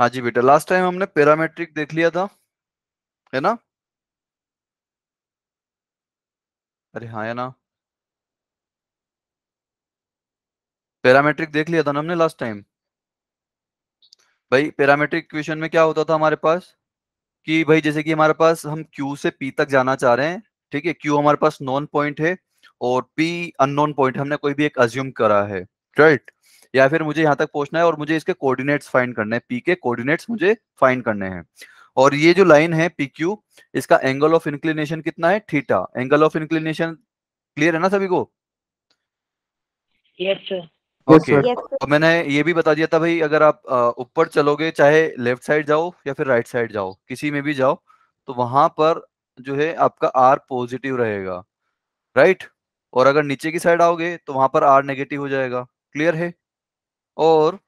हाँ जी बेटा लास्ट टाइम हमने पैरामेट्रिक देख लिया था है ना अरे हाँ है ना पैरामेट्रिक देख लिया था ना हमने लास्ट टाइम भाई पैरामेट्रिक इक्वेशन में क्या होता था हमारे पास कि भाई जैसे कि हमारे पास हम Q से P तक जाना चाह रहे हैं ठीक है Q हमारे पास नॉन पॉइंट है और P अननोन पॉइंट हमने कोई भी एक अज्यूम करा है राइट right? या फिर मुझे यहाँ तक पहुंचना है और मुझे इसके कोऑर्डिनेट्स फाइंड करने हैं पी के कोऑर्डिनेट्स मुझे फाइंड करने हैं और ये जो लाइन है पी क्यू इसका एंगल ऑफ इंक्लिनेशन कितना है theta angle of inclination clear है ना सभी को yes, ओके okay. yes, तो मैंने ये भी बता दिया था भाई अगर आप ऊपर चलोगे चाहे लेफ्ट साइड जाओ या फिर राइट साइड जाओ किसी में भी जाओ तो वहां पर जो है आपका आर पॉजिटिव रहेगा राइट और अगर नीचे की साइड आओगे तो वहां पर आर नेगेटिव हो जाएगा क्लियर है और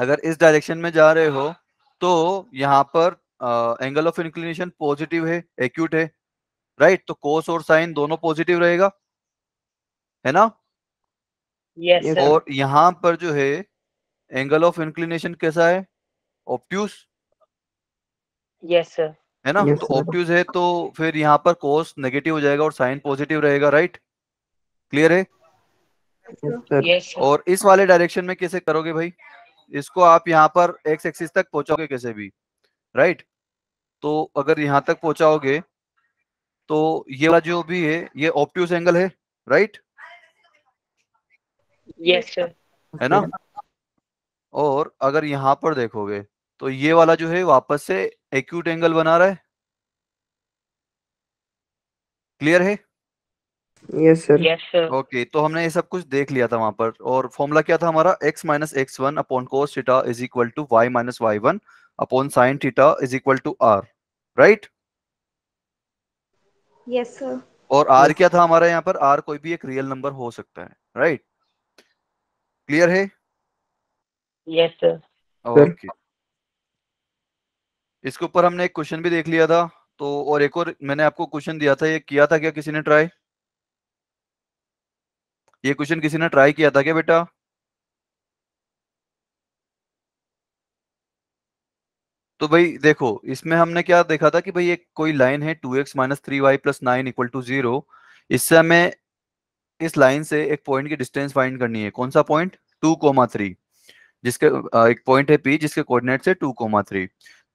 अगर इस डायरेक्शन में जा रहे हो तो यहाँ पर एंगल ऑफ इंक्लिनेशन पॉजिटिव है एक्यूट है राइट right? तो कोस और साइन दोनों पॉजिटिव रहेगा है ना yes, और यहाँ पर जो है एंगल ऑफ इंक्लिनेशन कैसा है ऑप्ट्यूस यस सर है ना yes, तो ऑप्ट्यूज है तो फिर यहाँ पर कोस नेगेटिव हो जाएगा और साइन पॉजिटिव रहेगा राइट क्लियर है और इस वाले डायरेक्शन में कैसे करोगे भाई इसको आप यहाँ पर एक्स एक्सिस तक पहुंचाओगे कैसे भी राइट तो अगर यहाँ तक पहुंचाओगे तो ये वाला जो भी है ये ऑप्टिव एंगल है राइट यस सर है ना और अगर यहाँ पर देखोगे तो ये वाला जो है वापस से एक्यूट एंगल बना रहा है क्लियर है yes sir yes sir okay तो हमने ये सब कुछ देख लिया था वहां पर और फॉर्मूला क्या था हमारा x minus x one upon cos theta is equal to y minus y one upon sine theta is equal to r right yes sir और आर yes. क्या था हमारा यहाँ पर आर कोई भी एक रियल नंबर हो सकता है राइट right? क्लियर है यस सर ओके इसके ऊपर हमने एक क्वेश्चन भी देख लिया था तो और एक और मैंने आपको क्वेश्चन दिया था ये किया था क्या किसी ने ट्राई ये क्वेश्चन किसी ने ट्राई किया था क्या बेटा तो भाई देखो इसमें हमने क्या देखा था कि भाई एक कोई लाइन है two x minus three y plus nine equal to zero इससे हमें इस लाइन से एक पॉइंट की डिस्टेंस फाइंड करनी है कौन सा पॉइंट टू कोमा थ्री जिसके एक पॉइंट है पी जिसके कोऑर्डिनेट से टू कोमा थ्री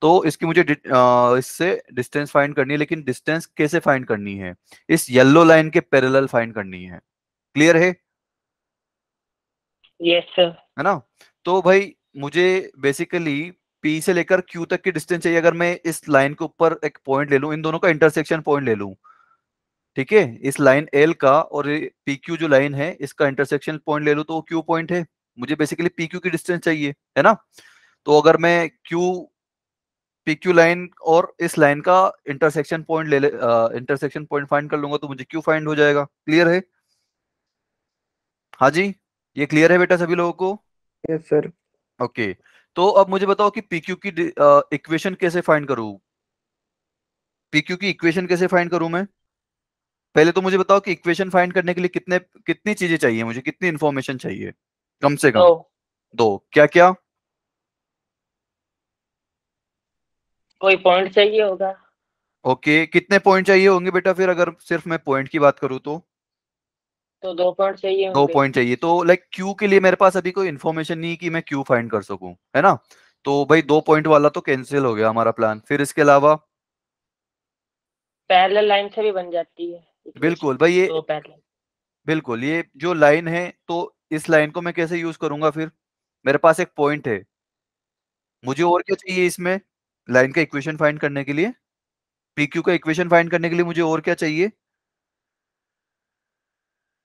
तो इसकी मुझे इससे डिस्टेंस फाइंड करनी है लेकिन डिस्टेंस कैसे फाइंड करनी है इस येलो लाइन के पैरेलल फाइंड करनी है क्लियर है यस yes, सर है ना तो भाई मुझे बेसिकली पी से लेकर क्यू तक की डिस्टेंस चाहिए अगर मैं इस लाइन के ऊपर एक पॉइंट ले लू इन दोनों का इंटरसेक्शन पॉइंट ले लू ठीक है इस लाइन एल का और पी क्यू जो लाइन है इसका इंटरसेक्शन पॉइंट ले लू तो वो क्यू पॉइंट है मुझे बेसिकली पी क्यू की डिस्टेंस चाहिए है ना तो अगर मैं क्यू पी क्यू लाइन और इस लाइन का इंटरसेक्शन पॉइंट ले इंटरसेक्शन पॉइंट फाइंड कर लूंगा तो मुझे क्यू फाइंड हो जाएगा क्लियर है हाँ जी ये क्लियर है बेटा सभी लोगों को यस सर ओके तो अब मुझे बताओ कि क्यू की इक्वेशन कैसे फाइंड करूं पीक्यू की इक्वेशन कैसे फाइंड करूं मैं पहले तो मुझे बताओ कि इक्वेशन फाइंड करने के लिए कितने कितनी चीजें चाहिए मुझे कितनी इन्फॉर्मेशन चाहिए कम से कम दो, दो। क्या क्या कोई पॉइंट चाहिए होगा ओके okay, कितने पॉइंट चाहिए होंगे बेटा फिर अगर सिर्फ मैं पॉइंट की बात करूं तो तो दो पॉइंट चाहिए दो पॉइंट चाहिए तो लाइक क्यू के लिए मेरे पास अभी कोई इन्फॉर्मेशन नहीं कि मैं क्यू फाइंड कर सकूं है ना तो भाई दो पॉइंट वाला तो कैंसिल हो गया हमारा प्लान फिर इसके अलावा पैरेलल लाइन से भी बन जाती है बिल्कुल भाई ये तो बिल्कुल ये जो लाइन है तो इस लाइन को मैं कैसे यूज करूंगा फिर मेरे पास एक पॉइंट है मुझे और क्या चाहिए इसमें लाइन का इक्वेशन फाइंड करने के लिए पी का इक्वेशन फाइंड करने के लिए मुझे और क्या चाहिए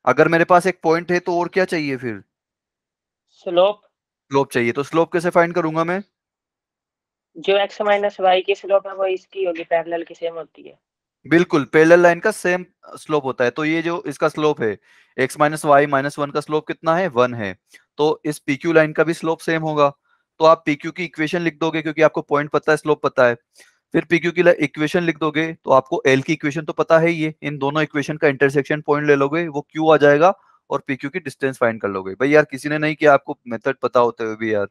अगर मेरे पास एक पॉइंट है तो और क्या चाहिए फिर स्लोप स्लोप चाहिए तो स्लोप कैसे फाइंड करूंगा मैं जो x माइनस वाई की स्लोप है वो इसकी होगी पैरेलल की सेम होती है बिल्कुल पैरेलल लाइन का सेम स्लोप होता है तो ये जो इसका स्लोप है x minus y minus one का स्लोप कितना है वन है तो इस PQ लाइन का भी स्लोप सेम होगा तो आप PQ की इक्वेशन लिख दोगे क्योंकि आपको पॉइंट पता है स्लोप पता है फिर पी क्यू की इक्वेशन लिख दोगे तो आपको एल की इक्वेशन तो पता है ये इन दोनों इक्वेशन का इंटरसेक्शन पॉइंट ले लोगे वो क्यू आ जाएगा और पी क्यू की डिस्टेंस फाइंड कर लोगे भाई यार किसी ने नहीं किया आपको मेथड पता होते हुए भी यार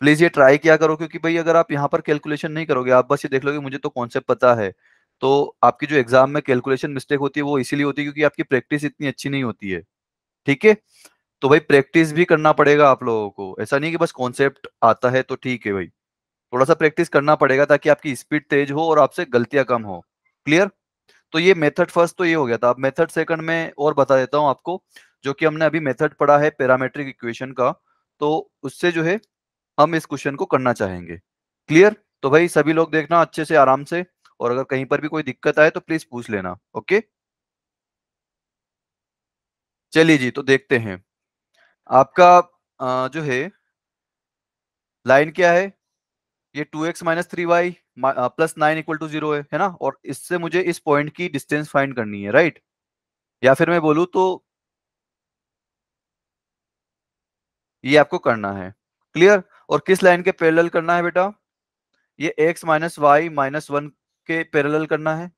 प्लीज ये ट्राई किया करो क्योंकि भाई अगर आप यहाँ पर कैलकुलेशन नहीं करोगे आप बस ये देख लोगे मुझे तो कॉन्सेप्ट पता है तो आपकी जो एग्जाम में कैलकुलेशन मिस्टेक होती है वो इसीलिए होती है क्योंकि आपकी प्रैक्टिस इतनी अच्छी नहीं होती है ठीक है तो भाई प्रैक्टिस भी करना पड़ेगा आप लोगों को ऐसा नहीं कि बस कॉन्सेप्ट आता है तो ठीक है भाई थोड़ा सा प्रैक्टिस करना पड़ेगा ताकि आपकी स्पीड तेज हो और आपसे गलतियां कम हो क्लियर तो ये मेथड फर्स्ट तो ये हो गया था अब मेथड सेकंड में और बता देता हूं आपको जो कि हमने अभी मेथड पढ़ा है पैरामेट्रिक इक्वेशन का तो उससे जो है हम इस क्वेश्चन को करना चाहेंगे क्लियर तो भाई सभी लोग देखना अच्छे से आराम से और अगर कहीं पर भी कोई दिक्कत आए तो प्लीज पूछ लेना ओके चलिए जी तो देखते हैं आपका जो है लाइन क्या है ये two x minus three y plus nine equal to zero है ना और इससे मुझे इस पॉइंट की डिस्टेंस फाइंड करनी है राइट या फिर मैं बोलू तो ये आपको करना है क्लियर और किस लाइन के पैरेलल करना है बेटा ये x minus y minus one के पैरेलल करना है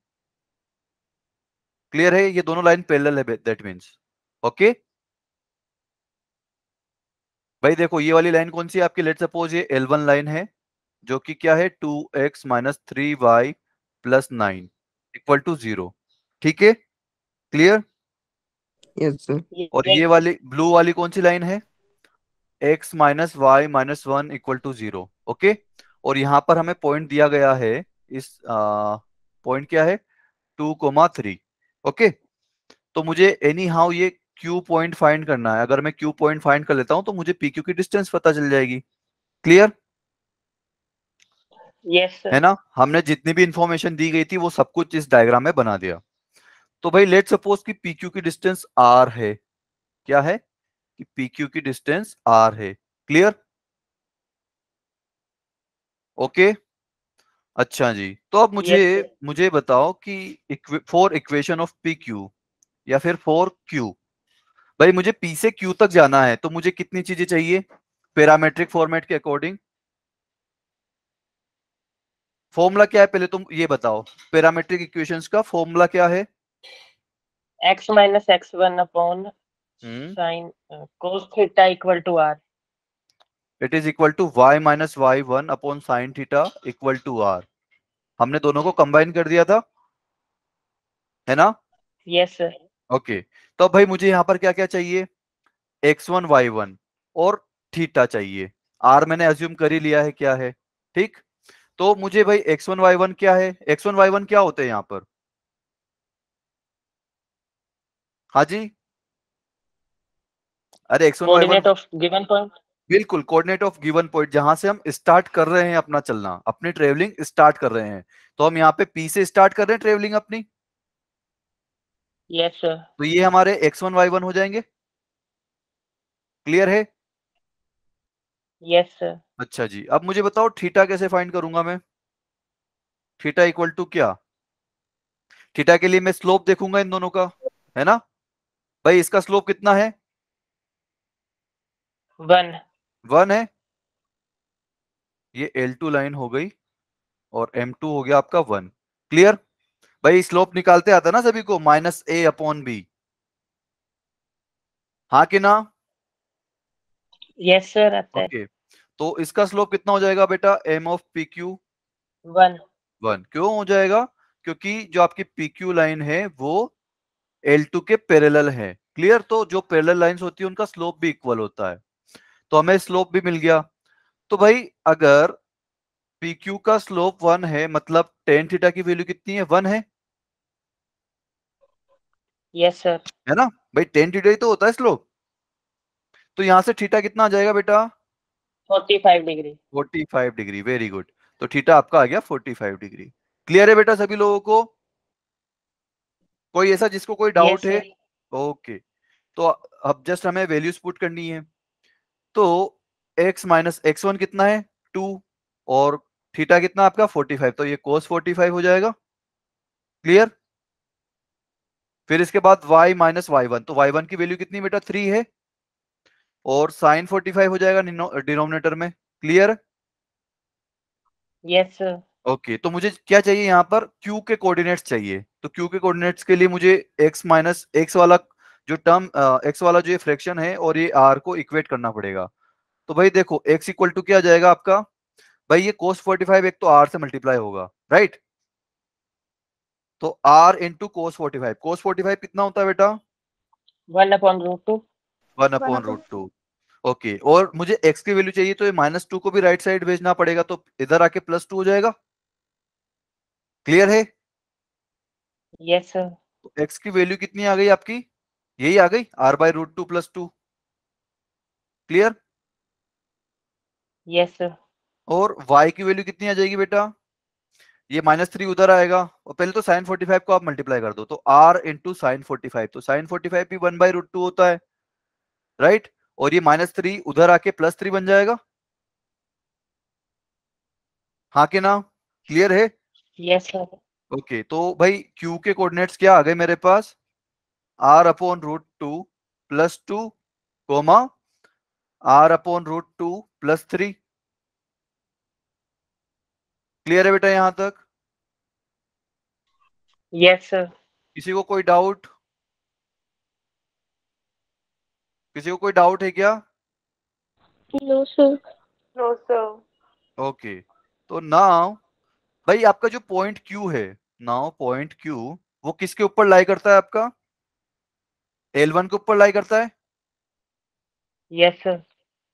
क्लियर है ये दोनों लाइन पैरेलल है दैट मीन्स ओके भाई देखो ये वाली लाइन कौन सी है आपकी लेट सपोज ये एल वन लाइन है जो कि क्या है two x minus three y plus nine equal to zero ठीक है क्लियर और ये वाली ब्लू वाली कौन सी लाइन है x minus y minus one equal to zero okay और यहाँ पर हमें पॉइंट दिया गया है इस पॉइंट क्या है टू कोमा थ्री ओके तो मुझे एनी हाउ ये क्यू पॉइंट फाइंड करना है अगर मैं क्यू पॉइंट फाइंड कर लेता हूं तो मुझे पी क्यू की डिस्टेंस पता चल जाएगी क्लियर yes, है ना हमने जितनी भी इंफॉर्मेशन दी गई थी वो सब कुछ इस डायग्राम में बना दिया तो भाई लेट सपोज कि PQ की डिस्टेंस r है क्या है कि PQ की डिस्टेंस r है क्लियर ओके okay? अच्छा जी तो अब मुझे yes, मुझे बताओ कि for equation of P Q या फिर फोर क्यू भाई मुझे पी से क्यू तक जाना है तो मुझे कितनी चीजें चाहिए पैरामेट्रिक फॉर्मेट के अकॉर्डिंग फॉर्मूला क्या है पहले तुम ये बताओ पैरामेट्रिक इक्वेशंस का फॉर्मूला क्या है x minus x1 upon hmm. sin uh, cos theta equal to r it is equal to y minus y1 upon sin theta equal to r हमने दोनों को कंबाइन कर दिया था है ना यस सर ओके तो भाई मुझे यहाँ पर क्या क्या चाहिए x1 y1 और थीटा चाहिए r मैंने अज्यूम कर ही लिया है क्या है ठीक तो मुझे भाई एक्स वन वाई वन क्या है एक्स वन वाई वन क्या होते हैं यहां पर हाँ जी अरे एक्स वन वाई वन बिल्कुल कोऑर्डिनेट ऑफ गिवन पॉइंट जहां से हम स्टार्ट कर रहे हैं अपना चलना अपनी ट्रेवलिंग स्टार्ट कर रहे हैं तो हम यहाँ पे पी से स्टार्ट कर रहे हैं ट्रेवलिंग अपनी यस yes, सर तो ये हमारे एक्स वन वाई वन हो जाएंगे क्लियर है यस सर अच्छा जी अब मुझे बताओ थीटा कैसे फाइंड करूंगा मैं थीटा इक्वल टू क्या थीटा के लिए मैं स्लोप देखूंगा इन दोनों का है ना भाई इसका स्लोप कितना है वन वन है ये एल टू लाइन हो गई और एम टू हो गया आपका वन क्लियर भाई स्लोप निकालते आता ना सभी को माइनस ए अपॉन बी हाँ कि ना यस सर आता okay. है तो इसका स्लोप कितना हो जाएगा बेटा m of P Q one one क्यों हो जाएगा क्योंकि जो आपकी पी क्यू लाइन है वो एल टू के पैरेलल है क्लियर तो जो पैरेलल लाइंस होती है उनका स्लोप भी इक्वल होता है तो हमें स्लोप भी मिल गया तो भाई अगर पी क्यू का स्लोप वन है मतलब टेन थीटा की वैल्यू कितनी है वन है यस yes, सर है ना भाई टेन थीटा ही तो होता है स्लोप तो यहाँ से थीटा कितना आ जाएगा बेटा 45 डिग्री 45 डिग्री वेरी गुड तो थीटा आपका आ गया 45 डिग्री क्लियर है बेटा सभी लोगों को कोई ऐसा जिसको कोई डाउट yes, है ओके okay. तो अब जस्ट हमें वैल्यूज पुट करनी है तो x माइनस एक्स वन कितना है टू और थीटा कितना आपका 45 तो ये कोस 45 हो जाएगा क्लियर फिर इसके बाद y माइनस वाई वन तो y1 की वैल्यू कितनी बेटा थ्री है और साइन फोर्टी फाइव हो जाएगा डिनोमिनेटर में क्लियर यस सर ओके तो मुझे क्या चाहिए यहाँ पर क्यू के कोऑर्डिनेट्स चाहिए तो क्यू के कोऑर्डिनेट्स के लिए मुझे एक्स माइनस एक्स वाला जो टर्म एक्स वाला जो ये फ्रैक्शन है और ये आर को इक्वेट करना पड़ेगा तो भाई देखो एक्स इक्वल टू क्या जाएगा आपका भाई ये कोस 45 एक तो आर से मल्टीप्लाई होगा राइट तो r into cos forty five cos forty five कितना होता है बेटा one upon root two one upon root two okay okay. और मुझे एक्स की वैल्यू चाहिए तो ये माइनस टू को भी राइट साइड भेजना पड़ेगा तो इधर आके प्लस टू हो जाएगा क्लियर है यस सर तो एक्स की वैल्यू कितनी आ गई आपकी यही आ गई r by root two plus two clear yes sir और y की वैल्यू कितनी आ जाएगी बेटा ये माइनस थ्री उधर आएगा और पहले तो साइन फोर्टी फाइव को आप मल्टीप्लाई कर दो तो r into sine forty five तो साइन फोर्टी फाइव भी वन बाई रूट टू होता है राइट right? और ये माइनस थ्री उधर आके प्लस थ्री बन जाएगा हाँ के ना क्लियर है यस सर ओके तो भाई क्यू के कोऑर्डिनेट्स क्या आ गए मेरे पास r upon root two plus two comma r upon root two plus three clear है बेटा यहां तक यस yes, सर किसी को कोई डाउट किसी को कोई डाउट है क्या no sir no sir okay तो नाउ भाई आपका जो पॉइंट क्यू है नाउ पॉइंट क्यू वो किसके ऊपर लाई करता है आपका एल वन के ऊपर लाई करता है यस yes, सर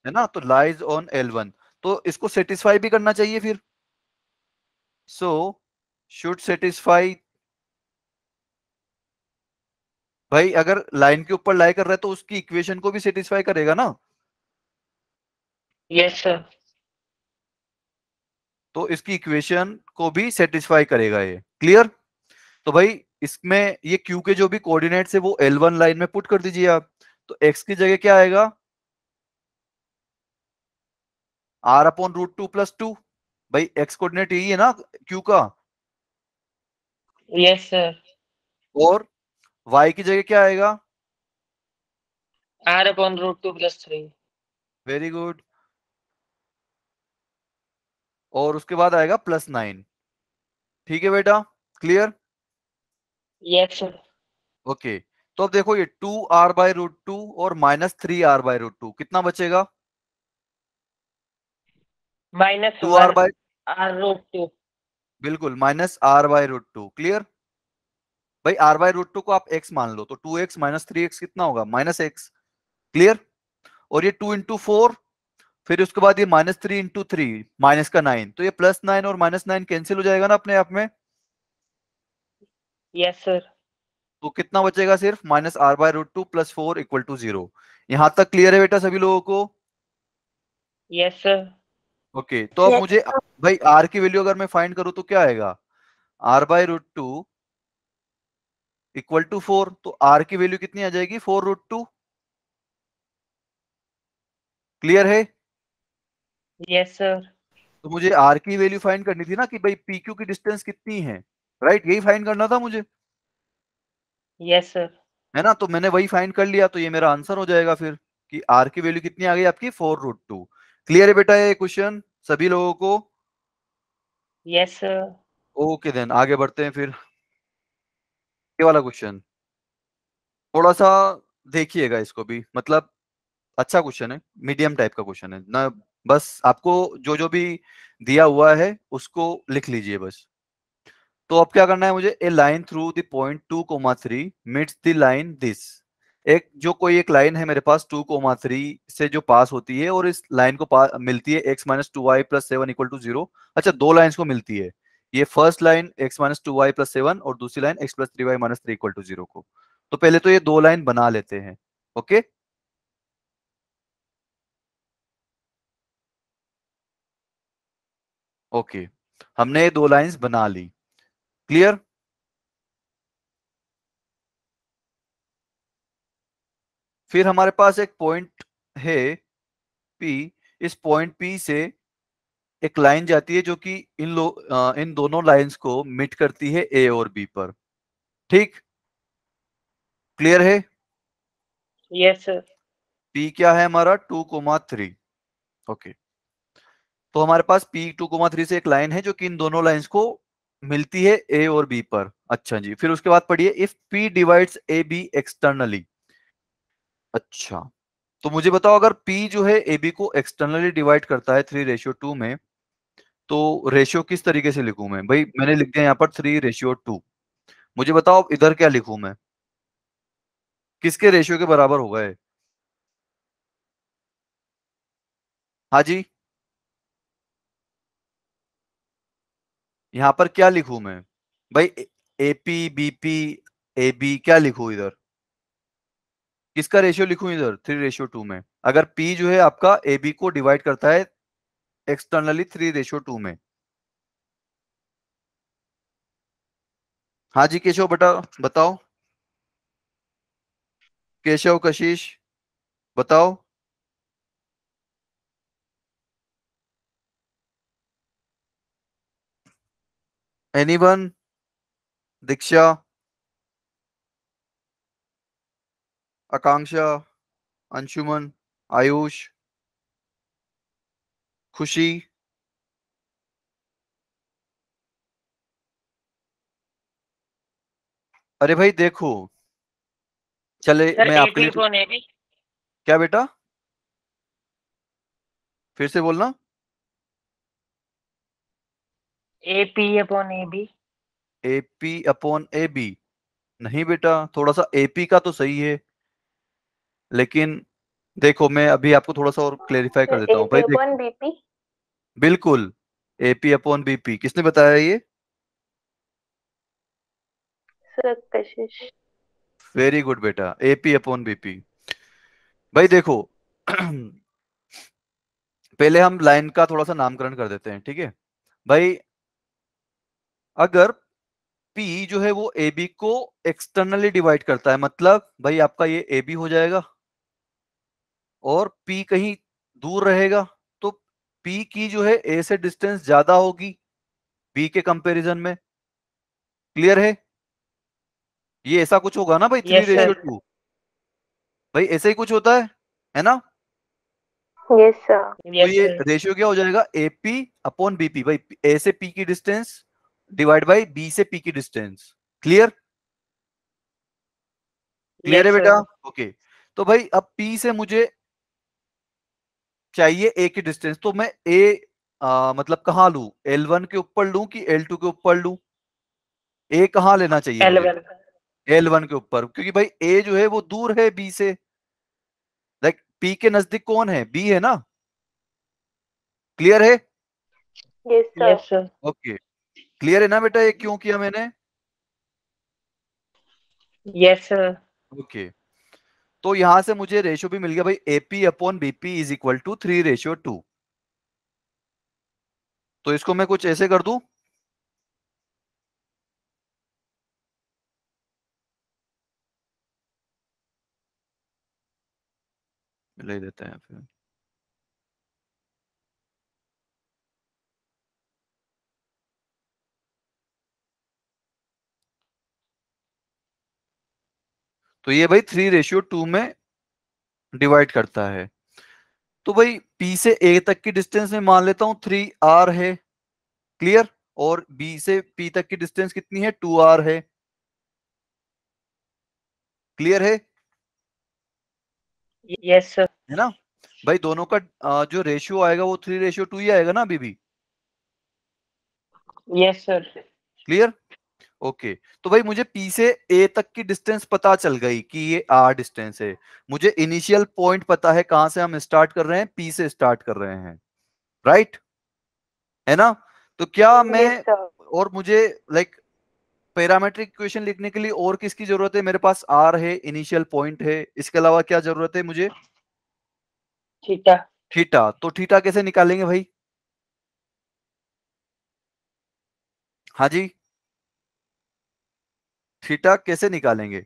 है ना तो लाइज ऑन एल वन तो इसको सेटिस्फाई भी करना चाहिए फिर सो शुड सेटिस्फाई भाई अगर लाइन के ऊपर लाई कर रहा है तो उसकी इक्वेशन को भी सेटिस्फाई करेगा ना यस सर तो इसकी इक्वेशन को भी सेटिस्फाई करेगा ये क्लियर तो भाई इसमें ये क्यू के जो भी कोऑर्डिनेट है वो एल वन लाइन में पुट कर दीजिए आप तो एक्स की जगह क्या आएगा r upon root two plus two भाई एक्स कोऑर्डिनेट यही है ना क्यू का यस yes, सर और y की जगह क्या आएगा r upon root 2 plus 3 very good और उसके बाद आएगा प्लस नाइन ठीक है बेटा क्लियर यस ओके तो अब देखो ये two r by root two और minus three r by root two कितना बचेगा minus two r by r root two बिल्कुल minus r by root two clear भाई आर वाई रूट टू को आप एक्स मान लो तो two x minus three x कितना होगा माइनस एक्स क्लियर और ये टू इंटू फोर फिर उसके बाद ये minus three into three minus का नाइन तो ये प्लस नाइन और माइनस नाइन कैंसिल हो जाएगा ना अपने आप में यस सर तो कितना बचेगा सिर्फ minus r by root two plus four equal to zero यहां तक क्लियर है बेटा सभी लोगों को यस सर ओके तो अब मुझे भाई आर की वैल्यू अगर मैं फाइंड करूँ तो क्या आएगा r by root two equal to four तो आर की वैल्यू कितनी आ जाएगी फोर रूट टू क्लियर है यस सर तो मुझे आर की वैल्यू फाइंड करनी थी ना कि भाई पी क्यू की डिस्टेंस कितनी है राइट यही फाइंड करना था मुझे यस सर है ना तो मैंने वही फाइंड कर लिया तो ये मेरा आंसर हो जाएगा फिर कि आर की वैल्यू कितनी आ गई आपकी फोर रूट टू क्लियर है बेटा ये क्वेश्चन सभी लोगों को यस सर ओके देन आगे बढ़ते हैं फिर ये वाला क्वेश्चन थोड़ा सा देखिएगा इसको भी मतलब अच्छा क्वेश्चन है मीडियम टाइप का क्वेश्चन है ना बस आपको जो जो भी दिया हुआ है उसको लिख लीजिए बस तो अब क्या करना है मुझे a line through the point two comma three meets the line this एक जो कोई एक लाइन है मेरे पास टू कोमा थ्री से जो पास होती है और इस लाइन अच्छा, को मिलती है x minus two y plus seven equal to zero अच्छा दो लाइन को मिलती है ये first line x minus two y plus seven और दूसरी line x plus three y minus three equal to zero को तो पहले तो ये दो लाइन बना लेते हैं ओके ओके हमने ये दो लाइंस बना ली क्लियर फिर हमारे पास एक पॉइंट है पी इस पॉइंट पी से एक लाइन जाती है जो कि इन लो आ, इन दोनों लाइंस को मिट करती है ए और बी पर ठीक क्लियर है यस सर पी क्या है हमारा टू कोमा थ्री ओके तो हमारे पास पी टू कोमा थ्री से एक लाइन है जो कि इन दोनों लाइंस को मिलती है ए और बी पर अच्छा जी फिर उसके बाद पढ़िए if P divides A B externally अच्छा तो मुझे बताओ अगर P जो है AB को एक्सटर्नली डिवाइड करता है थ्री रेशियो टू में तो रेशियो किस तरीके से लिखू मैं भाई मैंने लिख दिया यहाँ पर थ्री रेशियो टू मुझे बताओ इधर क्या लिखूं मैं किसके रेशियो के बराबर होगा ये हाँ जी यहां पर क्या लिखू मैं भाई एपी बीपी ए बी क्या लिखू इधर किसका रेशियो लिखू इधर थ्री रेशियो टू में अगर पी जो है आपका ए बी को डिवाइड करता है एक्सटर्नली थ्री रेशो टू में हाँ जी केशव बेटा बताओ केशव कशिश बताओ एनीवन दीक्षा आकांक्षा अंशुमन आयुष खुशी अरे भाई देखो चले मैं आपके लिए तो क्या बेटा फिर से बोलना A P upon A B A P upon A B नहीं बेटा थोड़ा सा एपी का तो सही है लेकिन देखो मैं अभी आपको थोड़ा सा और क्लेरिफाई कर देता हूँ भाई देखो बिल्कुल एपी अपॉन बीपी किसने बताया ये वेरी गुड बेटा एपी अपॉन बीपी भाई देखो पहले हम लाइन का थोड़ा सा नामकरण कर देते हैं ठीक है भाई अगर पी जो है वो ए बी को एक्सटर्नली डिवाइड करता है मतलब भाई आपका ये ए बी हो जाएगा और पी कहीं दूर रहेगा पी की जो है ए से डिस्टेंस ज्यादा होगी बी के कंपैरिजन में क्लियर है ये ऐसा कुछ होगा ना भाई थ्री रेशियो टू भाई ऐसे ही कुछ होता है है ना yes, सर तो ये रेशियो क्या हो जाएगा एपी अपॉन बीपी भाई ए से पी की डिस्टेंस डिवाइड बाई बी से पी की डिस्टेंस क्लियर क्लियर है बेटा ओके okay. तो भाई अब पी से मुझे चाहिए ए की डिस्टेंस तो मैं ए मतलब कहा लू एल वन के ऊपर लू कि एल टू के ऊपर लू ए कहा लेना चाहिए एल वन के ऊपर क्योंकि भाई ए जो है वो दूर है बी से लाइक पी के नजदीक कौन है बी है ना क्लियर है ओके क्लियर है ना बेटा ये क्यों किया मैंने यस सर ओके तो यहां से मुझे रेशियो भी मिल गया भाई AP upon BP is equal to three ratio two तो इसको मैं कुछ ऐसे कर दू ले देते हैं फिर तो ये भाई थ्री रेशियो टू में डिवाइड करता है तो भाई P से A तक की डिस्टेंस में मान लेता हूं थ्री आर है क्लियर और B से P तक की डिस्टेंस कितनी है टू आर है क्लियर है यस yes, सर है ना भाई दोनों का जो रेशियो आएगा वो थ्री रेशियो टू ही आएगा ना अभी भी यस सर क्लियर ओके तो भाई मुझे पी से ए तक की डिस्टेंस पता चल गई कि ये आर डिस्टेंस है मुझे इनिशियल पॉइंट पता है कहां से हम स्टार्ट कर रहे हैं पी से स्टार्ट कर रहे हैं राइट right? है ना तो क्या मैं और मुझे लाइक पैरामेट्रिक इक्वेशन लिखने के लिए और किसकी जरूरत है मेरे पास आर है इनिशियल पॉइंट है इसके अलावा क्या जरूरत है मुझे थीटा थीटा तो थीटा कैसे निकालेंगे भाई हाँ जी थीटा कैसे निकालेंगे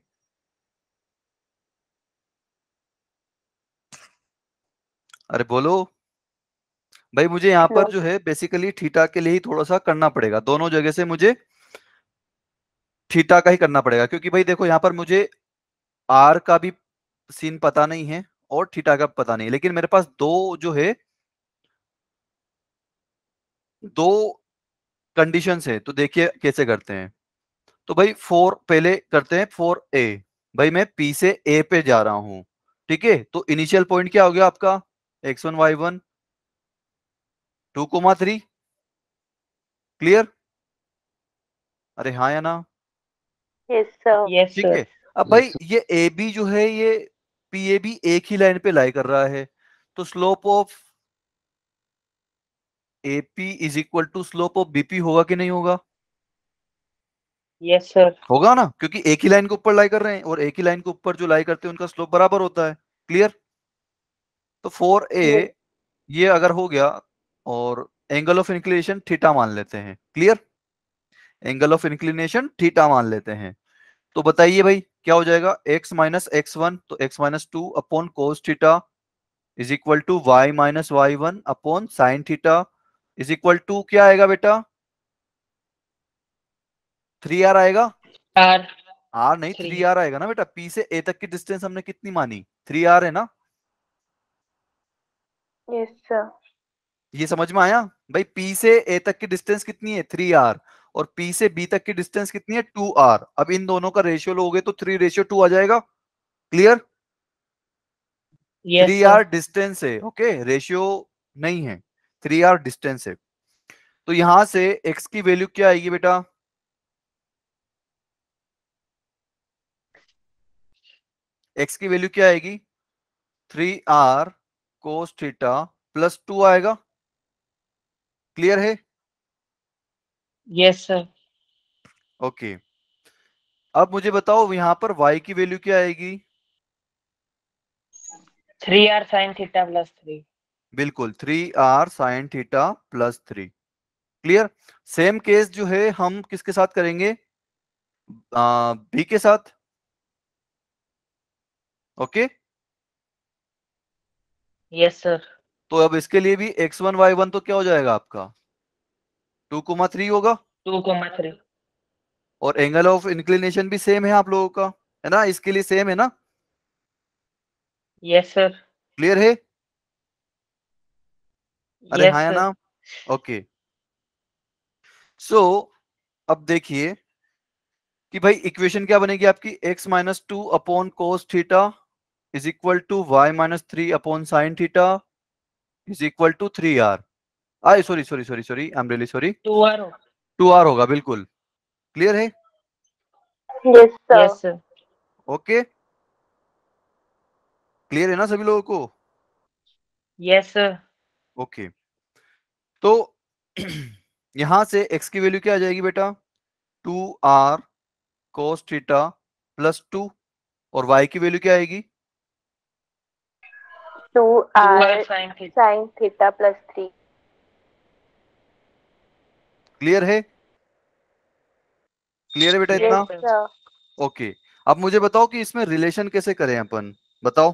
अरे बोलो भाई मुझे यहाँ पर हाँ। जो है बेसिकली थीटा के लिए ही थोड़ा सा करना पड़ेगा दोनों जगह से मुझे थीटा का ही करना पड़ेगा क्योंकि भाई देखो यहाँ पर मुझे आर का भी सीन पता नहीं है और थीटा का पता नहीं लेकिन मेरे पास दो जो है दो कंडीशंस है तो देखिए कैसे करते हैं तो भाई फोर पहले करते हैं फोर ए भाई मैं पी से ए पे जा रहा हूं ठीक है तो इनिशियल पॉइंट क्या हो गया आपका x one y one two comma three clear अरे हाँ या ना यस ठीक है अब भाई ये ए बी जो है ये पी ए बी एक ही लाइन पे लाई कर रहा है तो slope of A P is equal to slope of BP होगा कि नहीं होगा यस yes, सर होगा ना क्योंकि एक ही लाइन के ऊपर लाई कर रहे हैं और एक ही लाइन के ऊपर जो लाई करते हैं उनका स्लोप बराबर होता है क्लियर तो फोर ए ये अगर हो गया और एंगल ऑफ इंक्लिनेशन थीटा मान लेते हैं clear angle of inclination theta मान लेते हैं तो बताइए भाई क्या हो जाएगा x माइनस एक्स वन तो x minus two upon cos theta is equal to y minus y one upon sine theta is equal to क्या आएगा बेटा थ्री आर आएगा आर आर नहीं थ्री आर आएगा ना बेटा पी से ए तक की डिस्टेंस हमने कितनी मानी थ्री आर है ना yes, ये समझ में आया भाई पी से ए तक की डिस्टेंस कितनी है थ्री आर और पी से बी तक की डिस्टेंस कितनी है टू आर अब इन दोनों का रेशियो लोगे तो थ्री रेशियो टू आ जाएगा क्लियर थ्री आर डिस्टेंस है ओके रेशियो नहीं है थ्री आर डिस्टेंस है तो यहां से एक्स की वैल्यू क्या आएगी बेटा एक्स की वैल्यू क्या आएगी three r cos theta plus two आएगा क्लियर है यस सर ओके अब मुझे बताओ यहां पर वाई की वैल्यू क्या आएगी three r sine theta plus three बिल्कुल three r sine theta plus three clear same case जो है हम किसके साथ करेंगे बी के साथ ओके यस सर तो अब इसके लिए भी एक्स वन वाई वन तो क्या हो जाएगा आपका टू कोमा थ्री होगा टू कोमा थ्री और एंगल ऑफ इंक्लिनेशन भी सेम है आप लोगों का है ना इसके लिए सेम है ना यस सर क्लियर है अरे yes, हाँ ना ओके सो अब देखिए कि भाई इक्वेशन क्या बनेगी आपकी x minus two upon cos theta is equal to y minus 3 upon sine theta is equal to 3r. I sorry sorry sorry sorry I am really sorry 2r होगा are होगा बिल्कुल क्लियर है yes sir okay clear है ना सभी लोगों को yes sir okay तो यहां से x की वैल्यू क्या आ जाएगी बेटा 2r cos theta plus two और y की वैल्यू क्या आएगी क्लियर है क्लियर है बेटा इतना ओके okay. अब मुझे बताओ कि इसमें रिलेशन कैसे करें अपन बताओ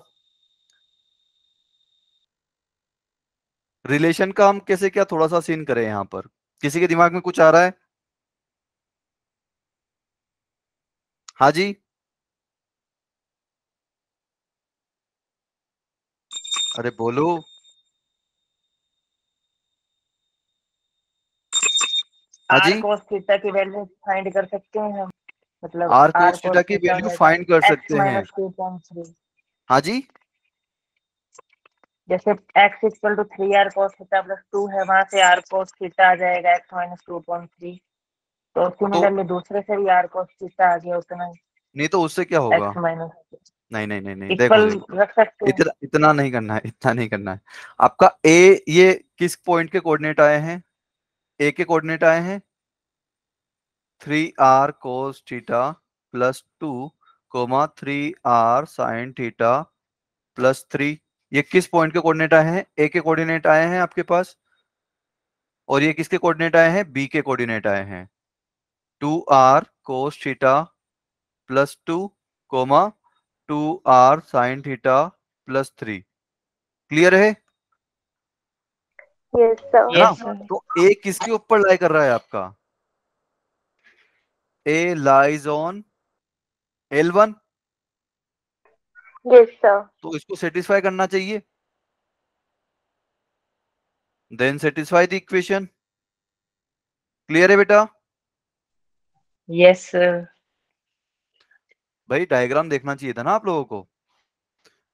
रिलेशन का हम कैसे क्या थोड़ा सा सीन करें यहाँ पर किसी के दिमाग में कुछ आ रहा है हाँ जी अरे बोलो आर हाँ cos थीटा की वैल्यू फाइंड कर सकते हैं मतलब r cos थीटा की वैल्यू फाइंड कर सकते हैं हाँ जी जैसे x equal to three r cos theta plus two है वहां से r cos थीटा आ जाएगा x minus two upon three तो सिमिलरली तो मतलब दूसरे से भी r cos थीटा आ गया उतना नहीं तो उससे क्या होगा x नहीं नहीं नहीं नहीं देखो इतना इतना नहीं करना है इतना नहीं करना है आपका ए ये किस पॉइंट के कोऑर्डिनेट आए हैं ए के कोऑर्डिनेट आए हैं three r cos theta plus two comma three r sine theta plus three ये किस पॉइंट के कोऑर्डिनेट आए हैं ए के कोऑर्डिनेट आए हैं आपके पास और ये किसके कोऑर्डिनेट आए हैं बी के कोऑर्डिनेट आए हैं two r cos theta plus two comma two r sine theta plus three clear है yes, Yes, हाँ, तो ए किसके ऊपर लाई कर रहा है आपका A lies on L one तो इसको सेटिस्फाई करना चाहिए then satisfy the equation clear है बेटा यस yes, सर भाई डायग्राम देखना चाहिए था ना आप लोगों को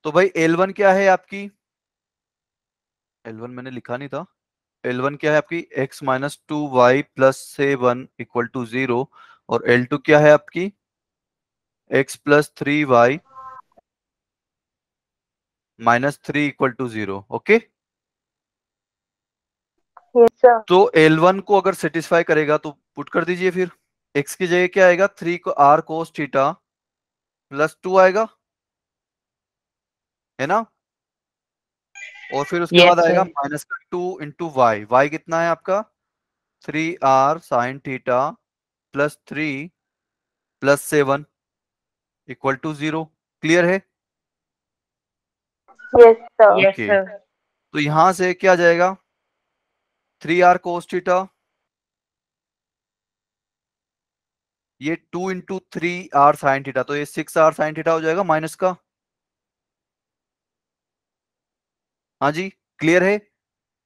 तो भाई L1 क्या है आपकी L1 मैंने लिखा नहीं था L1 क्या है आपकी x minus two y plus seven equal to zero और L2 क्या है आपकी x plus three y minus three equal to zero okay तो L1 को अगर सेटिस्फाई करेगा तो पुट कर दीजिए फिर x की जगह क्या आएगा थ्री को r cos theta plus two आएगा है ना और फिर उसके बाद आएगा माइनस का टू इंटू वाई वाई कितना है आपका three r sine theta plus three plus seven equal to zero clear है यस सर तो यहां से क्या जाएगा थ्री आर कोस थीटा ये two into three r sine theta तो ये सिक्स आर साइन थीटा हो जाएगा माइनस का हाँ जी क्लियर है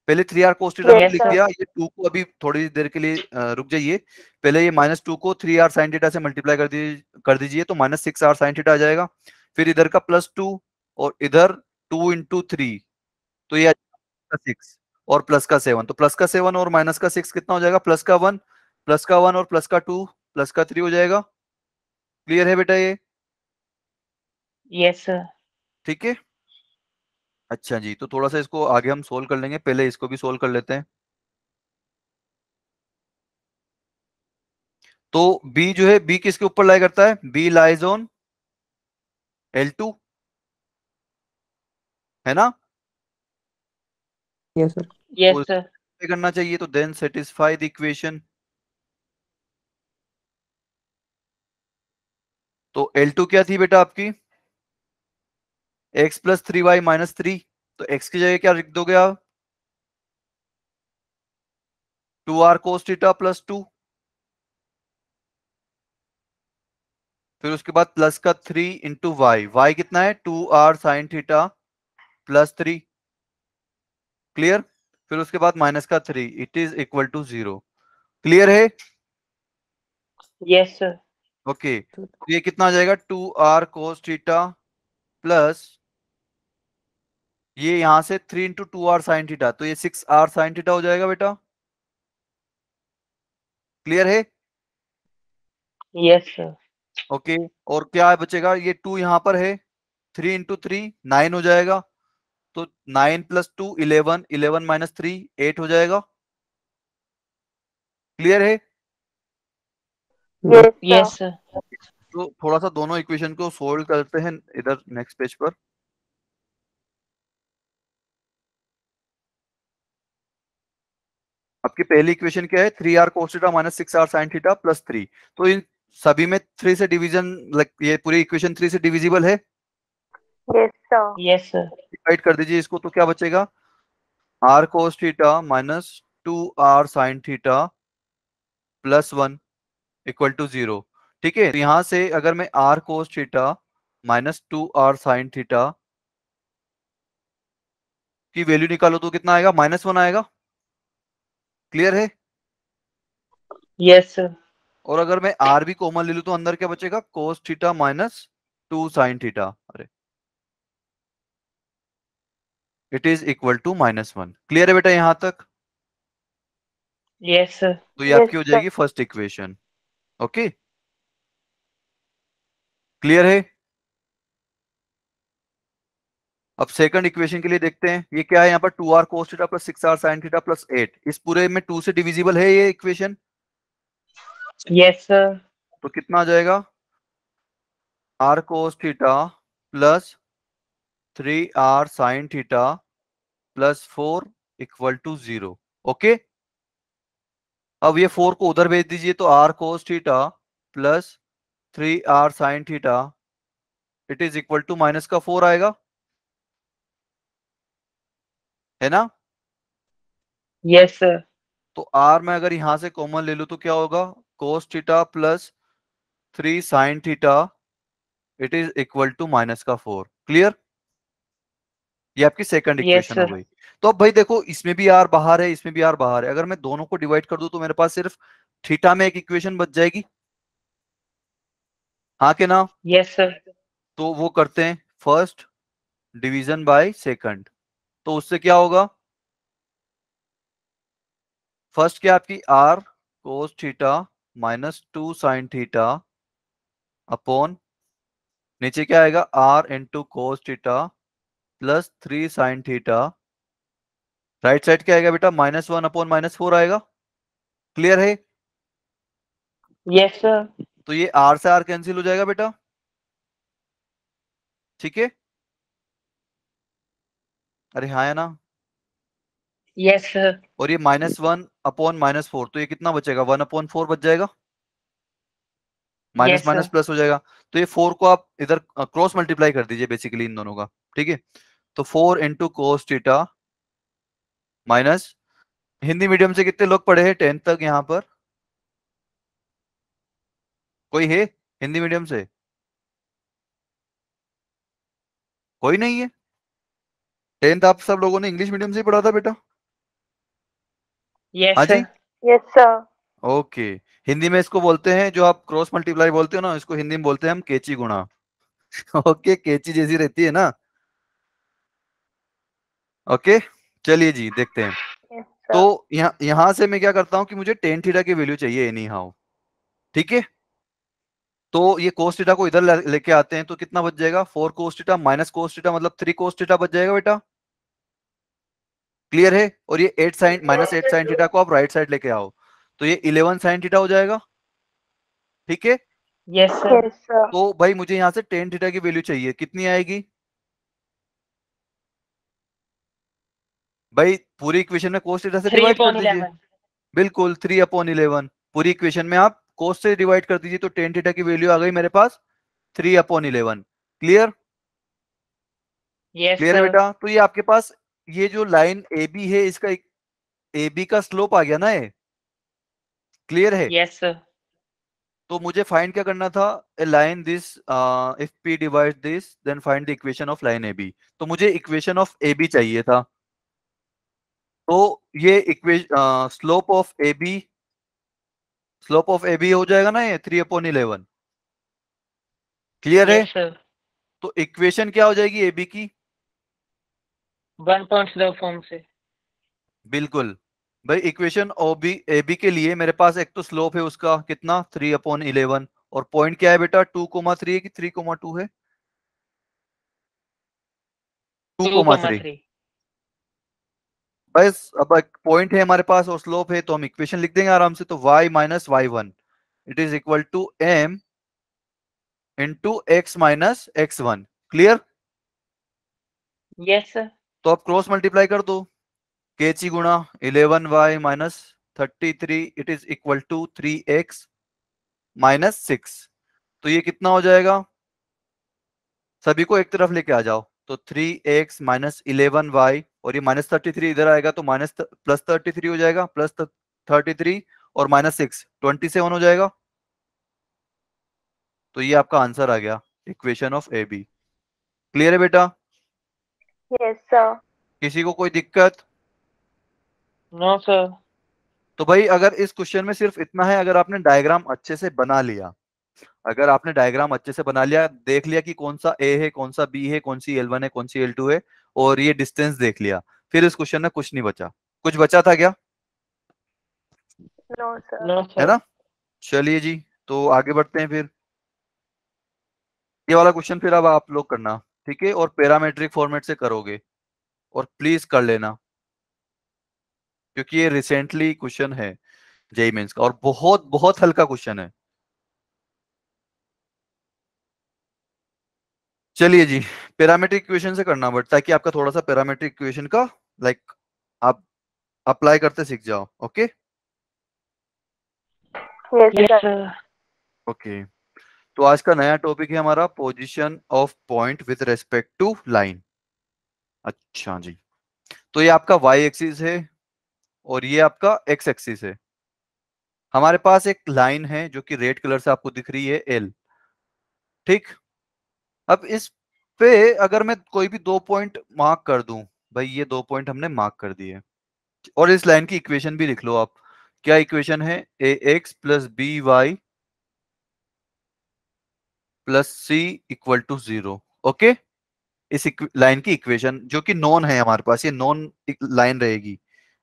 पहले थ्री आर कोस थीटा लिख दिया ये टू को अभी थोड़ी देर के लिए रुक जाइए पहले ये माइनस टू को थ्री आर साइन थीटा से मल्टीप्लाई कर दीजिए कर दीजिए तो minus six r sine theta आ जाएगा फिर इधर का प्लस टू और इधर टू इंटू थ्री तो ये सिक्स और प्लस का सेवन तो प्लस का सेवन और माइनस का सिक्स कितना हो जाएगा प्लस का वन प्लस का वन और प्लस का टू प्लस का थ्री हो जाएगा क्लियर है बेटा ये यस ठीक है अच्छा जी तो थोड़ा सा इसको आगे हम सोल्व कर लेंगे पहले इसको भी सोल्व कर लेते हैं तो बी जो है बी किसके ऊपर लाई करता है B lies on L two है ना यस सर यस सर करना चाहिए तो देन सेटिस्फाई द इक्वेशन तो L2 क्या थी बेटा आपकी x plus three y minus three तो x की जगह क्या लिख दोगे आप two r cos theta plus two फिर उसके बाद प्लस का थ्री इंटू वाई वाई कितना है two r sine theta plus three clear फिर उसके बाद माइनस का three it is equal to zero clear है यस yes, सर ओके तो, तो ये कितना आ जाएगा two r cos theta plus ये यहां से three into two r sine theta तो ये सिक्स आर साइन थीटा हो जाएगा बेटा क्लियर है यस सर ओके और क्या बचेगा ये टू यहां पर है थ्री इंटू थ्री नाइन हो जाएगा तो nine plus two eleven eleven minus three eight हो जाएगा क्लियर है तो थोड़ा सा दोनों इक्वेशन को सोल्व करते हैं इधर नेक्स्ट पेज पर आपकी पहली इक्वेशन क्या है three r cos minus six r sine theta plus three तो इन सभी में थ्री से डिवीजन ये पूरी इक्वेशन थ्री से डिविजिबल है यस यस सर डिवाइड कर दीजिए इसको तो क्या बचेगा r cos theta minus two r sine theta plus one equal to zero ठीक है तो यहां से अगर मैं r cos theta minus two r sine theta की वैल्यू निकालो तो कितना आएगा माइनस वन आएगा क्लियर है यस yes, और अगर मैं आर भी कॉमन ले लू तो अंदर क्या बचेगा cos theta minus two sine theta अरे it is equal to minus one clear है बेटा यहाँ तक यस yes, तो ये yes, आपकी हो जाएगी फर्स्ट इक्वेशन ओके क्लियर है अब सेकंड इक्वेशन के लिए देखते हैं ये क्या है यहाँ पर two r cos theta plus six r sine theta plus eight इस पूरे में टू से डिविजिबल है ये इक्वेशन यस सर तो कितना आ जाएगा r cos theta plus three r sine theta plus four equal to zero okay अब ये फोर को उधर भेज दीजिए तो r cos theta plus three r sine theta it is equal to minus का फोर आएगा है ना यस yes, सर तो आर में अगर यहां से कॉमन ले लू तो क्या होगा cos theta plus three sine theta it is equal to minus का फोर क्लियर ये आपकी सेकंड इक्वेशन yes, हो गई तो अब भाई देखो इसमें भी आर बाहर है इसमें भी आर बाहर है अगर मैं दोनों को डिवाइड कर दू तो मेरे पास सिर्फ थीटा में एक इक्वेशन बच जाएगी हाँ के ना यस सर तो वो करते हैं फर्स्ट डिवीजन बाय सेकंड तो उससे क्या होगा फर्स्ट क्या आपकी r cos theta minus two sine theta upon नीचे क्या आएगा r into cos theta plus three sine theta right right side क्या आएगा बेटा minus one upon minus four आएगा क्लियर है यस सर तो ये आर से आर कैंसिल हो जाएगा बेटा ठीक है अरे हाँ है ना यस yes, और ये minus one upon minus four तो ये कितना बचेगा वन अपॉन फोर बच जाएगा माइनस माइनस प्लस हो जाएगा तो ये फोर को आप इधर क्रॉस मल्टीप्लाई कर दीजिए बेसिकली इन दोनों का ठीक है तो four into cos theta minus Hindi medium से कितने लोग पढ़े हैं टेंथ तक यहाँ पर कोई है हिंदी मीडियम से कोई नहीं है टेंथ आप सब लोगों ने इंग्लिश मीडियम से ही पढ़ा था बेटा yes yes sir okay Hindi में इसको बोलते हैं जो आप क्रॉस मल्टीप्लाई बोलते हो ना इसको हिंदी में बोलते हैं हम केची गुणा ओके okay, केची जैसी रहती है ना ओके चलिए जी देखते हैं yes, तो यहाँ यहां से मैं क्या करता हूँ कि मुझे टेन थीटा की वैल्यू चाहिए एनी हाउ ठीक है तो ये कोस को इधर लेके आते हैं तो कितना बच जाएगा फोर कोस्टिटा माइनस कोस्टिटा मतलब थ्री कोस बच जाएगा बेटा क्लियर है और ये eight sine minus eight sine theta को आप राइट साइड लेके आओ तो ये इलेवन साइन थीटा हो जाएगा ठीक है यस सर तो भाई मुझे यहाँ से टेन थीटा की वैल्यू चाहिए कितनी आएगी भाई पूरी इक्वेशन में कोस थीटा से डिवाइड कर दीजिए बिल्कुल थ्री अपॉन इलेवन पूरी इक्वेशन में आप कोस से डिवाइड कर दीजिए तो टेन थीटा की वैल्यू आ गई मेरे पास three upon eleven clear clear है बेटा तो ये आपके पास ये जो लाइन ए बी है इसका ए बी का स्लोप आ गया ना ये क्लियर है yes, तो मुझे फाइंड क्या करना था line this if P divide this then find the equation of line A B तो मुझे इक्वेशन ऑफ ए बी चाहिए था तो ये equation slope of A B slope of A B हो जाएगा ना ये थ्री अपॉन इलेवन क्लियर है तो इक्वेशन क्या हो जाएगी ए बी की वन पॉइंट फॉर्म से बिल्कुल भाई equation of B A B के लिए मेरे पास एक तो स्लोप है उसका कितना थ्री अपॉन इलेवन और पॉइंट क्या है बेटा टू कोमा थ्री है कि थ्री कोमा टू है टू कोमा थ्री बस अब एक पॉइंट है हमारे पास और स्लोप है तो हम इक्वेशन लिख देंगे आराम से तो y minus y one it is equal to m into x minus x one clear yes sir तो आप क्रॉस मल्टीप्लाई कर दो के ची गुणा eleven y minus thirty three it is equal to three x minus six तो ये कितना हो जाएगा सभी को एक तरफ लेके आ जाओ तो three x minus eleven y और ये माइनस थर्टी थ्री इधर आएगा तो माइनस प्लस थर्टी थ्री हो जाएगा प्लस थर्टी थ्री और माइनस सिक्स ट्वेंटी सेवन हो जाएगा तो ये आपका आंसर आ गया equation of A B clear है बेटा yes, सर किसी को कोई दिक्कत नो no, सर तो भाई अगर इस क्वेश्चन में सिर्फ इतना है अगर आपने डायग्राम अच्छे से बना लिया अगर आपने डायग्राम अच्छे से बना लिया देख लिया कि कौन सा ए है कौन सा बी है कौन सी एल वन है कौन सी एल टू है और ये डिस्टेंस देख लिया फिर इस क्वेश्चन में कुछ नहीं बचा कुछ बचा था क्या है ना चलिए जी तो आगे बढ़ते हैं फिर ये वाला क्वेश्चन फिर अब आप लोग करना ठीक है और पैरामेट्रिक फॉर्मेट से करोगे और प्लीज कर लेना क्योंकि ये रिसेंटली क्वेश्चन है जेई मेन्स का और बहुत बहुत हल्का क्वेश्चन है चलिए जी पैरामेट्रिक इक्वेशन से करना बट ताकि आपका थोड़ा सा पैरामेट्रिक इक्वेशन का लाइक आप अप्लाई करते सीख जाओ ओके ओके तो आज का नया टॉपिक है हमारा position of point with respect to line अच्छा जी तो ये आपका वाई एक्सिस है और ये आपका एक्स एक्सिस है हमारे पास एक लाइन है जो कि रेड कलर से आपको दिख रही है एल ठीक अब इस पे अगर मैं कोई भी दो पॉइंट मार्क कर दूं भाई ये दो पॉइंट हमने मार्क कर दिए और इस लाइन की इक्वेशन भी लिख लो आप क्या इक्वेशन है ए x plus B y plus c equal to zero okay इस लाइन की इक्वेशन जो कि नॉन है हमारे पास ये नॉन लाइन रहेगी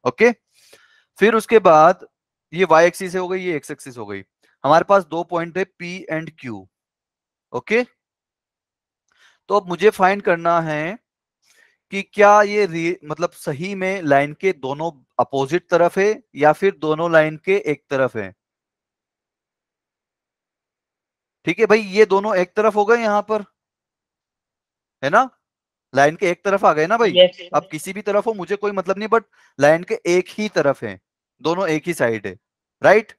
ओके फिर उसके बाद ये वाई एक्सिस हो गई ये एक्स एक्सिस हो गई हमारे पास दो पॉइंट है P and Q okay okay? तो अब मुझे फाइंड करना है कि क्या ये मतलब सही में लाइन के दोनों अपोजिट तरफ है या फिर दोनों लाइन के एक तरफ है ठीक है भाई ये दोनों एक तरफ हो गए यहां पर है ना लाइन के एक तरफ आ गए ना भाई अब किसी भी तरफ हो मुझे कोई मतलब नहीं बट लाइन के एक ही तरफ है दोनों एक ही साइड है राइट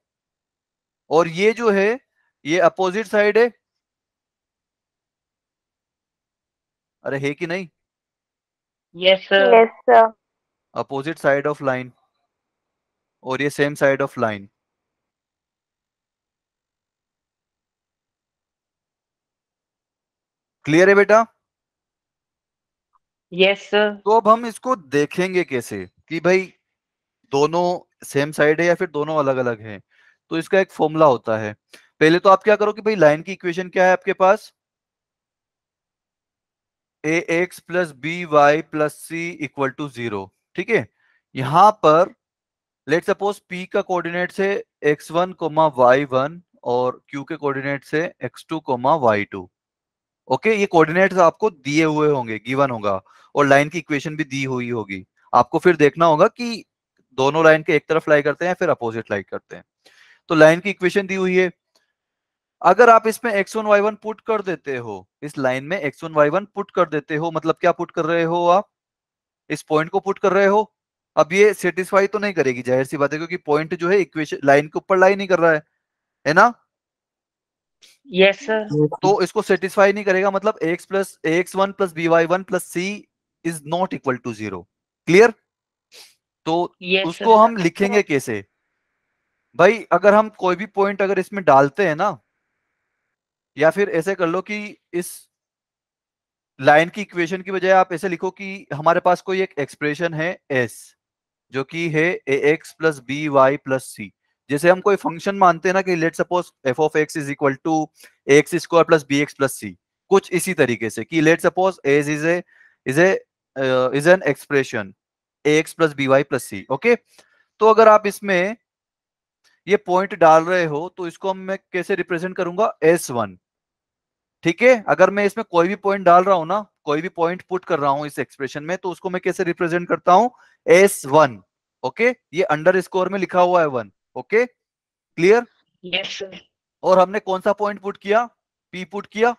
और ये जो है ये अपोजिट साइड है अरे है कि नहीं yes sir opposite side of line और ये same side of line clear है बेटा यस yes, सर तो अब हम इसको देखेंगे कैसे कि भाई दोनों सेम साइड है या फिर दोनों अलग अलग हैं तो इसका एक फॉर्मूला होता है पहले तो आप क्या करो कि भाई लाइन की इक्वेशन क्या है आपके पास a x plus B y plus c equal to zero ठीक है यहां पर लेट सपोज पी का कोऑर्डिनेट से x one comma y one और क्यू के कोऑर्डिनेट से x two comma y two okay ये कोऑर्डिनेट्स आपको दिए हुए होंगे गिवन होगा और लाइन की इक्वेशन भी दी हुई होगी आपको फिर देखना होगा कि दोनों लाइन के एक तरफ लाई करते हैं फिर अपोजिट लाई करते हैं तो लाइन की इक्वेशन दी हुई है अगर आप इसमें x one y one put कर देते हो इस लाइन में x one y one put कर देते हो मतलब क्या पुट कर रहे हो आप इस पॉइंट को पुट कर रहे हो अब ये सेटिस्फाई तो नहीं करेगी जाहिर सी बात है क्योंकि पॉइंट जो है इक्वेशन लाइन के ऊपर लाइन ही कर रहा है है ना यस yes, सर तो इसको सेटिस्फाई नहीं करेगा मतलब x plus x one plus B Y one plus c is not equal to zero clear तो yes, उसको sir. हम लिखेंगे कैसे भाई अगर हम कोई भी पॉइंट अगर इसमें डालते हैं ना या फिर ऐसे कर लो कि इस लाइन की इक्वेशन की बजाय आप ऐसे लिखो कि हमारे पास कोई एक एक्सप्रेशन है एस जो कि है ए x plus B y plus c जैसे हम कोई फंक्शन मानते हैं ना कि let suppose f of x is equal to x square plus b x plus c कुछ इसी तरीके से कि let suppose S is a is a is an expression a x plus B y plus c okay तो अगर आप इसमें ये पॉइंट डाल रहे हो तो इसको हम मैं कैसे रिप्रेजेंट करूंगा एस वन ठीक है अगर मैं इसमें कोई भी पॉइंट डाल रहा हूं ना कोई भी पॉइंट पुट कर रहा हूं इस एक्सप्रेशन में तो उसको मैं कैसे रिप्रेजेंट करता हूं एस वन ओके ये अंडर स्कोर में लिखा हुआ है वन ओके क्लियर यस और हमने कौन सा पॉइंट पुट किया पी पुट किया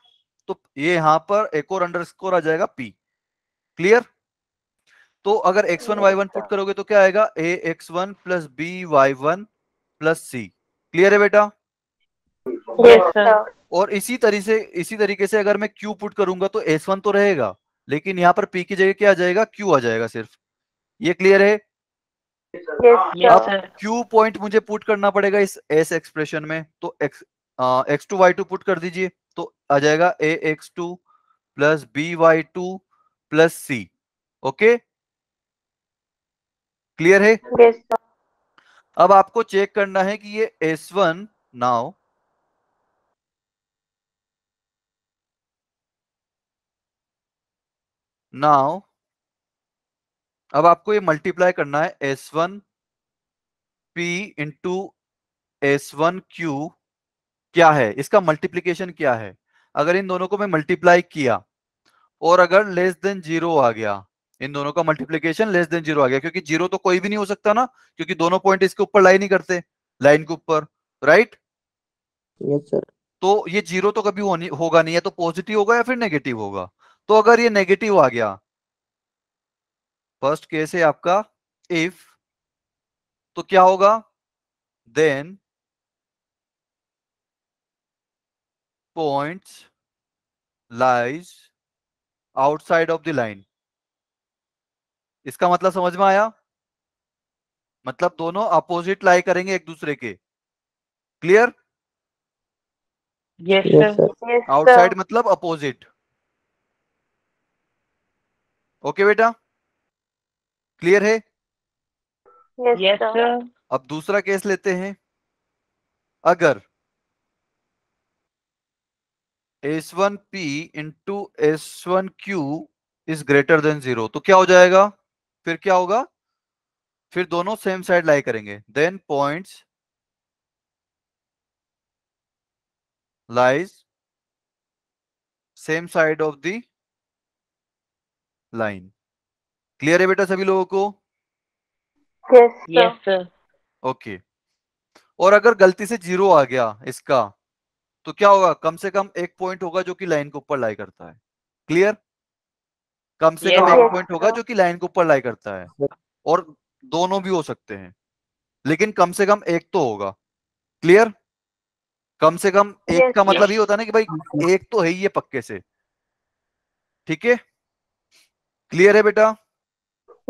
तो ये यहां पर एक और अंडर स्कोर आ जाएगा पी क्लियर तो अगर x1 y1 पुट करोगे तो क्या आएगा a x one plus B Y one plus c clear है बेटा yes, और इसी तरीके से इसी तरीके से अगर मैं क्यू पुट करूंगा तो एस वन तो रहेगा लेकिन यहाँ पर पी की जगह क्या आ जाएगा क्यू आ जाएगा सिर्फ ये क्लियर है अब क्यू पॉइंट मुझे पुट करना पड़ेगा इस एस एक्सप्रेशन में तो x x two y two put कर दीजिए तो आ जाएगा ए x two plus B y two plus c okay clear है yes, अब आपको चेक करना है कि ये एस वन नाव नाव अब आपको ये मल्टीप्लाई करना है S one P into S one Q क्या है इसका मल्टीप्लीकेशन क्या है अगर इन दोनों को मैं मल्टीप्लाई किया और अगर लेस देन जीरो आ गया इन दोनों का मल्टीप्लीकेशन लेस देन जीरो आ गया क्योंकि जीरो तो कोई भी नहीं हो सकता ना क्योंकि दोनों पॉइंट इसके ऊपर लाई नहीं करते लाइन के ऊपर राइट yes, तो ये जीरो तो कभी हो नहीं, होगा नहीं है तो पॉजिटिव होगा या फिर नेगेटिव होगा तो अगर ये नेगेटिव आ गया फर्स्ट केस है आपका इफ तो क्या होगा then points lies outside of the line इसका मतलब समझ में आया मतलब दोनों अपोजिट लाई करेंगे एक दूसरे के क्लियर आउटसाइड मतलब अपोजिट ओके बेटा क्लियर है yes, अब दूसरा केस लेते हैं अगर S one P into S one Q is greater than zero तो क्या हो जाएगा फिर क्या होगा फिर दोनों सेम साइड लाई करेंगे then points lies same side of the line clear है बेटा सभी लोगों को यस सर ओके और अगर गलती से जीरो आ गया इसका तो क्या होगा कम से कम एक पॉइंट होगा जो कि लाइन के ऊपर लाई करता है क्लियर कम से कम एक पॉइंट होगा हाँ। जो कि लाइन के ऊपर लाई करता है और दोनों भी हो सकते हैं लेकिन कम से कम एक तो होगा क्लियर कम से कम एक का मतलब ये होता है ना कि भाई हाँ, हाँ। एक तो है ही ये पक्के से ठीक है क्लियर है बेटा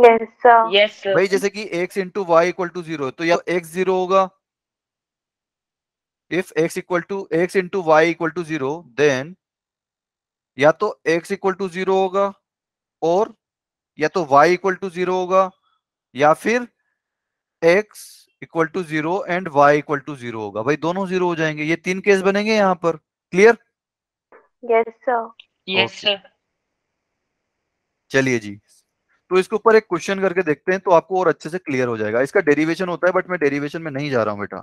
यस सर भाई जैसे कि x into y equal to zero तो या x जीरो होगा if x equal to x into y equal to zero then या तो x इक्वल टू जीरो होगा और या तो y इक्वल टू जीरो होगा या फिर x equal to zero and y equal to zero होगा भाई दोनों जीरो हो जाएंगे ये तीन केस बनेंगे यहाँ पर clear yes sir yes sir चलिए जी तो इसके ऊपर एक क्वेश्चन करके देखते हैं तो आपको और अच्छे से क्लियर हो जाएगा इसका डेरिवेशन होता है बट मैं डेरिवेशन में नहीं जा रहा हूँ बेटा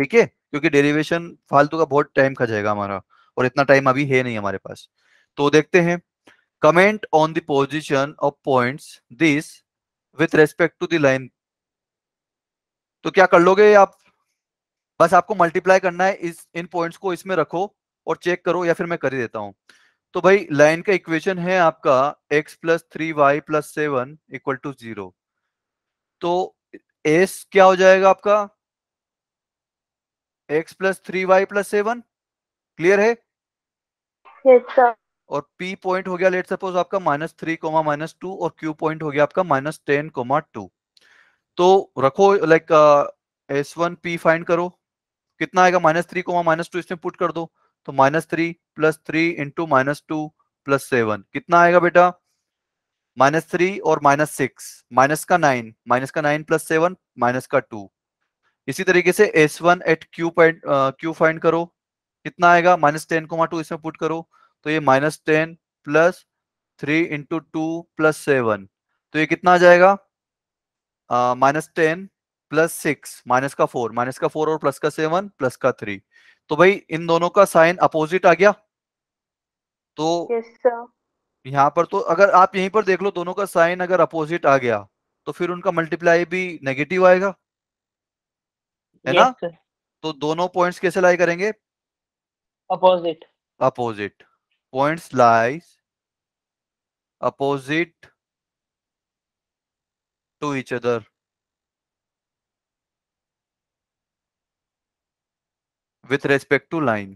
ठीक है क्योंकि डेरिवेशन फालतू का बहुत टाइम खा जाएगा हमारा और इतना टाइम अभी है नहीं हमारे पास तो देखते हैं comment on the position of points this with respect to the line तो क्या कर लोगे आप बस आपको मल्टीप्लाई करना है इस इन पॉइंट्स को इसमें रखो और चेक करो या फिर मैं कर ही देता हूँ तो भाई लाइन का इक्वेशन है आपका x plus three y plus seven equal to zero तो s क्या हो जाएगा आपका x plus three y plus seven clear है yes, और P पॉइंट हो गया लेट सपोज आपका minus three comma minus two और Q पॉइंट हो गया आपका माइनस टेन कोमा टू तो रखो like S one P find करो कितना आएगा minus three comma minus two इसमें पुट कर दो तो minus three plus three into minus two plus seven कितना आएगा बेटा माइनस थ्री और माइनस सिक्स माइनस का नाइन माइनस का नाइन प्लस सेवन माइनस का टू इसी तरीके से S one at Q point Q find करो कितना आएगा माइनस टेन कोमा टू इसमें पुट करो तो ये minus ten plus three into two plus seven तो ये कितना आ जाएगा minus ten plus six minus का फोर माइनस का फोर और प्लस का सेवन प्लस का थ्री तो भाई इन दोनों का साइन अपोजिट आ गया तो yes, यहाँ पर तो अगर आप यहीं पर देख लो दोनों का साइन अगर अपोजिट आ गया तो फिर उनका मल्टीप्लाई भी नेगेटिव आएगा है yes, ना sir. तो दोनों पॉइंट्स कैसे लाई करेंगे opposite opposite points lies opposite to each other with respect to line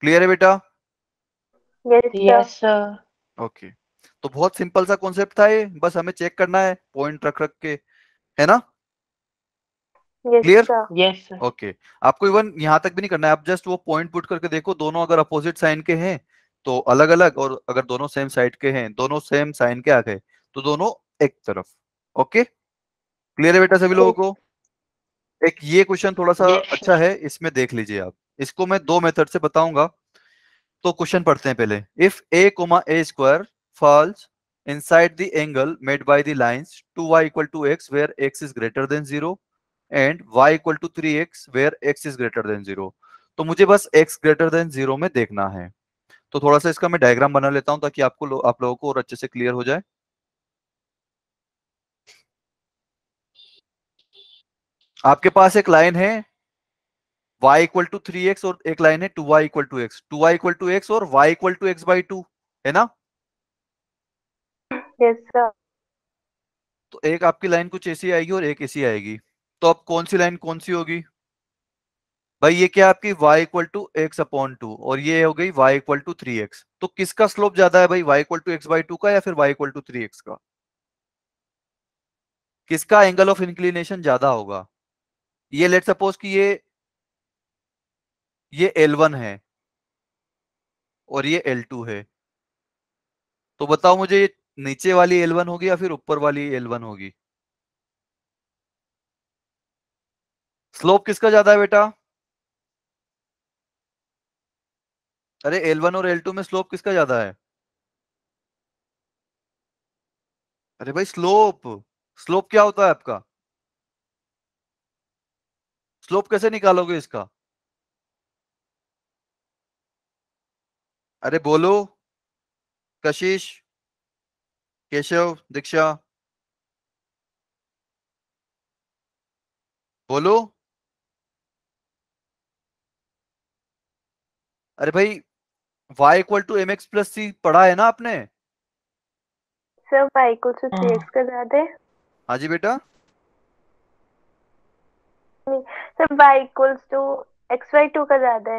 clear है बेटा yes sir ओके तो बहुत सिंपल सा कॉन्सेप्ट था ये बस हमें चेक करना है पॉइंट रख रख के है ना क्लियर यस ओके आपको इवन यहां तक भी नहीं करना है आप जस्ट वो पॉइंट पुट करके देखो दोनों अगर अपोजिट साइन के हैं तो अलग अलग और अगर दोनों सेम साइड के हैं दोनों सेम साइन के आ गए तो दोनों एक तरफ ओके क्लियर है बेटा सभी लोगों को एक ये क्वेश्चन थोड़ा सा अच्छा है इसमें देख लीजिए आप इसको मैं दो मेथड से बताऊंगा तो क्वेश्चन पढ़ते हैं पहले if a comma a square falls angle made by the by two y equal to x where x is greater than zero and y equal to three x where x is greater than zero तो मुझे बस x greater than zero में देखना है तो थोड़ा सा इसका मैं डायग्राम बना लेता हूं ताकि आपको लो, आप लोगों को और अच्छे से क्लियर हो जाए आपके पास एक लाइन है y equal to three x और एक लाइन है two y equal to x two y equal to x और y equal to x by two है ना yes, तो एक आपकी लाइन कुछ ऐसी आएगी और एक ऐसी आएगी तो अब कौन सी लाइन कौन सी होगी भाई ये क्या आपकी y equal to x upon two और ये हो गई y equal to three x तो किसका स्लोप ज्यादा है भाई y equal to x by two का या फिर y equal to three x का किसका एंगल ऑफ इंक्लिनेशन ज्यादा होगा ये लेट सपोज कि ये ये वन है और ये एल टू है तो बताओ मुझे ये नीचे वाली एल वन होगी या फिर ऊपर वाली वन होगी स्लोप किसका ज्यादा है बेटा अरे एल वन और एल टू में स्लोप किसका ज्यादा है अरे भाई स्लोप स्लोप क्या होता है आपका स्लोप कैसे निकालोगे इसका अरे बोलो कशिश केशव दीक्षा बोलो अरे भाई y equal to mx plus c पढ़ा है ना आपने sir y equal to cx हाँ। एक्स का ज्यादा हाँ जी बेटा sir y equal to x y two का ज्यादा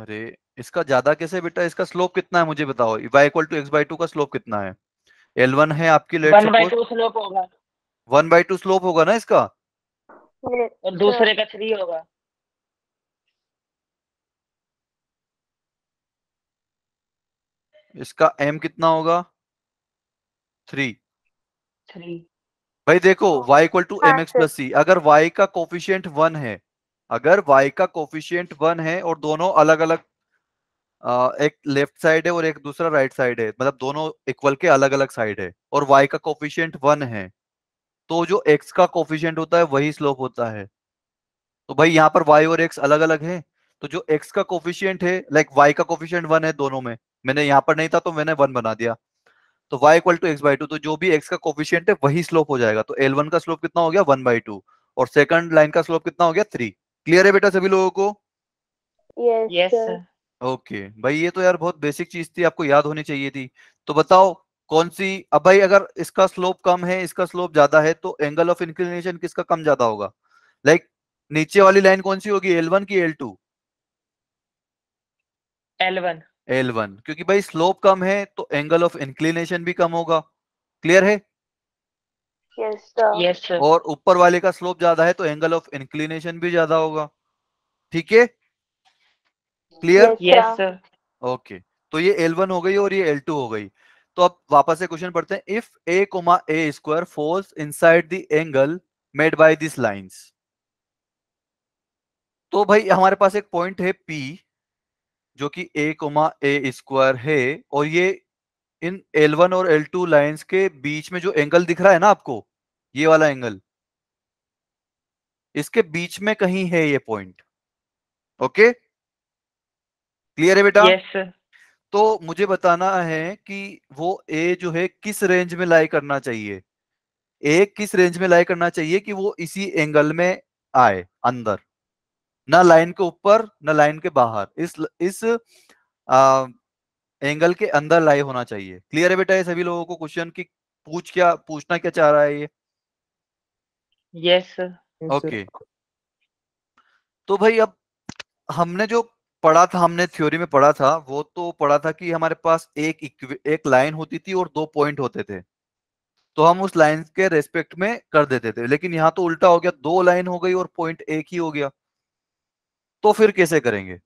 अरे इसका ज्यादा कैसे बेटा इसका स्लोप कितना है मुझे बताओ y equal to x by two का स्लोप कितना है l one है आपकी let suppose one by two slope होगा one by two स्लोप होगा ना इसका और दूसरे का three होगा इसका एम कितना होगा थ्री थ्री भाई देखो y equal to m x plus c अगर वाई का कोफिशियंट वन है अगर y का कोफिशियंट वन है और दोनों अलग अलग एक लेफ्ट साइड है और एक दूसरा राइट साइड है मतलब दोनों इक्वल के अलग अलग साइड है और y का कोफिशियंट वन है तो जो x का कोफिशियंट होता है वही स्लोप होता है तो भाई यहाँ पर y और x अलग अलग है तो जो x का कोफिशियंट है लाइक like y का कोफिशियंट वन है दोनों में मैंने यहाँ पर नहीं था तो मैंने वन बना दिया तो y equal to x by two तो जो भी x का कोफिशियंट है वही स्लोप हो जाएगा तो एल का स्लोप कितना हो गया वन बाई टू और सेकंड लाइन का स्लोप कितना हो गया थ्री क्लियर है बेटा सभी लोगों को yes, ओके yes, okay. भाई ये तो यार बहुत बेसिक चीज थी आपको याद होनी चाहिए थी तो बताओ कौन सी अब भाई अगर इसका स्लोप कम है इसका स्लोप ज्यादा है तो एंगल ऑफ इंक्लिनेशन किसका कम ज्यादा होगा लाइक like, नीचे वाली लाइन कौन सी होगी एल वन की L two L one L one क्योंकि भाई स्लोप कम है तो एंगल ऑफ इंक्लिनेशन भी कम होगा क्लियर है yes, sir. Yes, sir. और ऊपर वाले का स्लोप ज्यादा है तो एंगल ऑफ इंक्लिनेशन भी ज्यादा होगा ठीक है क्लियर यस सर ओके तो ये एल वन हो गई और ये एल टू हो गई तो अब वापस से क्वेश्चन पढ़ते हैं if a comma a square force inside the angle made by this lines तो भाई हमारे पास एक पॉइंट है पी जो कि ए कोमा ए स्क्वायर है और ये इन एल वन और एल टू लाइन के बीच में जो एंगल दिख रहा है ना आपको ये वाला एंगल इसके बीच में कहीं है ये पॉइंट ओके क्लियर है बेटा yes, तो मुझे बताना है कि वो ए जो है किस रेंज में लाई करना चाहिए ए किस रेंज में लाई करना चाहिए कि वो इसी एंगल में आए अंदर ना लाइन के ऊपर ना लाइन के बाहर इस इस आ, एंगल के अंदर लाई होना चाहिए क्लियर है बेटा ये सभी लोगों को क्वेश्चन की पूछ क्या पूछना क्या चाह रहा है ये यस ओके तो भाई अब हमने जो पढ़ा था हमने थ्योरी में पढ़ा था वो तो पढ़ा था कि हमारे पास एक एक लाइन होती थी और दो पॉइंट होते थे तो हम उस लाइन के रेस्पेक्ट में कर देते थे लेकिन यहाँ तो उल्टा हो गया दो लाइन हो गई और पॉइंट एक ही हो गया तो फिर कैसे करेंगे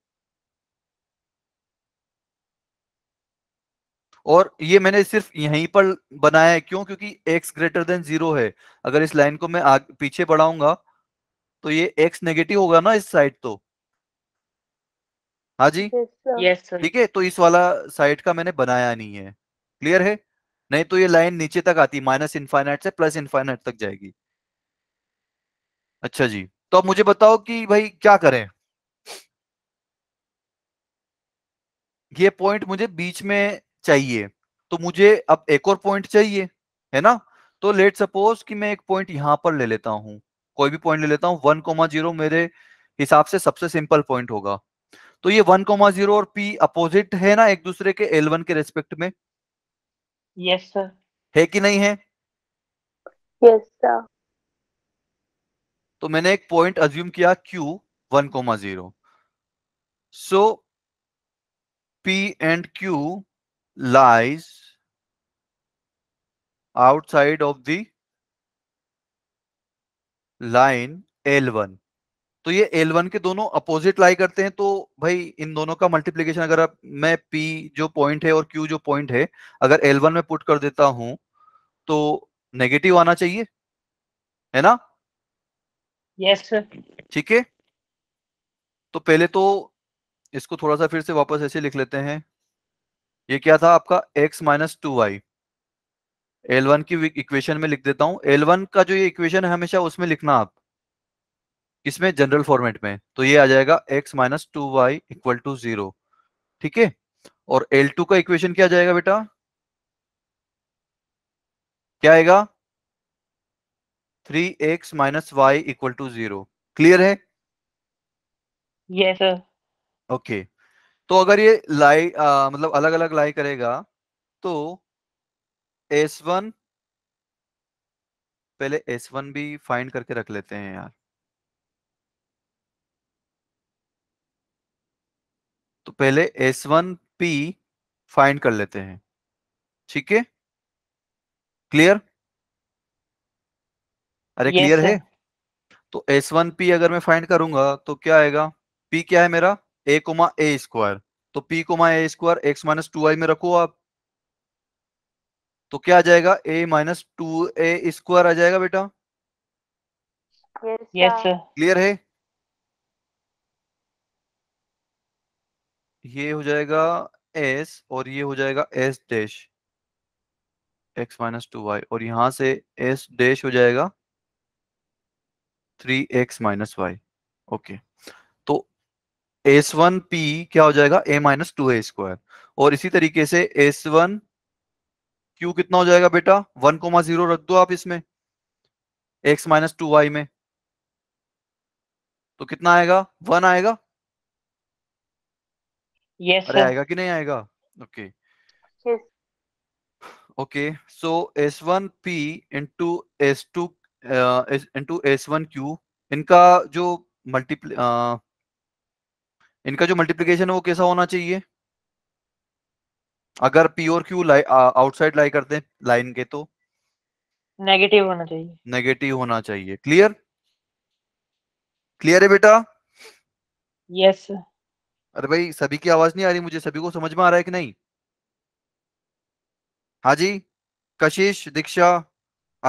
और ये मैंने सिर्फ यहीं पर बनाया है क्यों क्योंकि x ग्रेटर देन जीरो है अगर इस लाइन को मैं आग, पीछे बढ़ाऊंगा तो ये x नेगेटिव होगा ना इस साइड तो हाँ जी यस yes, ठीक है तो इस वाला साइड का मैंने बनाया नहीं है क्लियर है नहीं तो ये लाइन नीचे तक आती माइनस इनफाइनाइट से प्लस इनफाइनाइट तक जाएगी अच्छा जी तो अब मुझे बताओ कि भाई क्या करें ये पॉइंट मुझे बीच में चाहिए तो मुझे अब एक और पॉइंट चाहिए है ना तो लेट सपोज कि मैं एक पॉइंट यहां पर ले लेता हूं कोई भी पॉइंट ले लेता हूं वन कोमा जीरो मेरे हिसाब से सबसे सिंपल पॉइंट होगा तो ये वन कोमा जीरो और पी अपोजिट है ना एक दूसरे के एल वन के रेस्पेक्ट में यस yes, सर है कि नहीं है यस yes, सर तो मैंने एक पॉइंट अज्यूम किया Q one comma zero so P and Q lies outside of the line L1 तो ये L1 के दोनों अपोजिट लाई करते हैं तो भाई इन दोनों का मल्टीप्लीकेशन अगर आप मैं P जो पॉइंट है और Q जो पॉइंट है अगर L1 में पुट कर देता हूं तो नेगेटिव आना चाहिए है ना यस yes, ठीक है तो पहले तो इसको थोड़ा सा फिर से वापस ऐसे लिख लेते हैं ये क्या था आपका x minus two y L one की इक्वेशन में लिख देता हूं एल वन का जो ये इक्वेशन है हमेशा उसमें लिखना आप इसमें जनरल फॉर्मेट में तो ये आ जाएगा x minus two y equal to zero ठीक है और एल टू का इक्वेशन क्या जाएगा बेटा क्या आएगा three x minus y equal to zero clear है यस yes, सर ओके तो अगर ये लाई आ, मतलब अलग अलग लाई करेगा तो एस वन पहले एस वन भी फाइंड करके रख लेते हैं यार तो पहले एस वन पी फाइंड कर लेते हैं ठीक है क्लियर अरे क्लियर yes, है तो एस वन पी अगर मैं फाइंड करूंगा तो क्या आएगा पी क्या है मेरा ए कोमा ए स्क्वायर तो P comma a square x minus two y में रखो आप तो क्या आ जाएगा a minus two a square आ जाएगा बेटा यस क्लियर है ये हो जाएगा एस और ये हो जाएगा S dash x minus two y और यहां से एस डैश हो जाएगा three x minus y okay S one P क्या हो जाएगा a minus two a square और इसी तरीके से एस वन क्यू कितना हो जाएगा बेटा वन कोमा जीरो रख दो आप इसमें एक्स माइनस टू वाई में तो कितना आएगा वन आएगा yes, अरे आएगा कि नहीं आएगा okay okay so S one P into S two into S one Q इनका जो मल्टीप्ली इनका जो मल्टीप्लीकेशन है वो कैसा होना चाहिए अगर पी और क्यू आउटसाइड लाई करते हैं लाइन के तो नेगेटिव होना चाहिए नेगेटिव होना चाहिए क्लियर क्लियर है बेटा यस yes. अरे भाई सभी की आवाज नहीं आ रही मुझे सभी को समझ में आ रहा है कि नहीं हाँ जी कशिश दीक्षा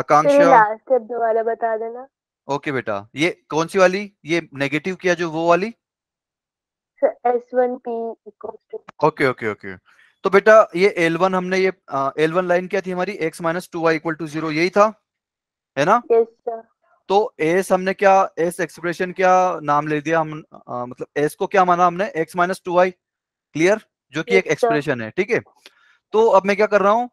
आकांक्षा दोबारा बता देना ओके बेटा ये कौन सी वाली ये नेगेटिव किया जो वो वाली ओके ओके ओके तो बेटा ये एल वन हमने ये एल वन लाइन क्या थी हमारी x minus two y equal to zero यही था है ना yes, तो एस हमने क्या एस एक्सप्रेशन क्या नाम ले दिया हम आ, मतलब एस को क्या माना हमने x minus two y clear जो कि yes, एक एक्सप्रेशन है ठीक है तो अब मैं क्या कर रहा हूँ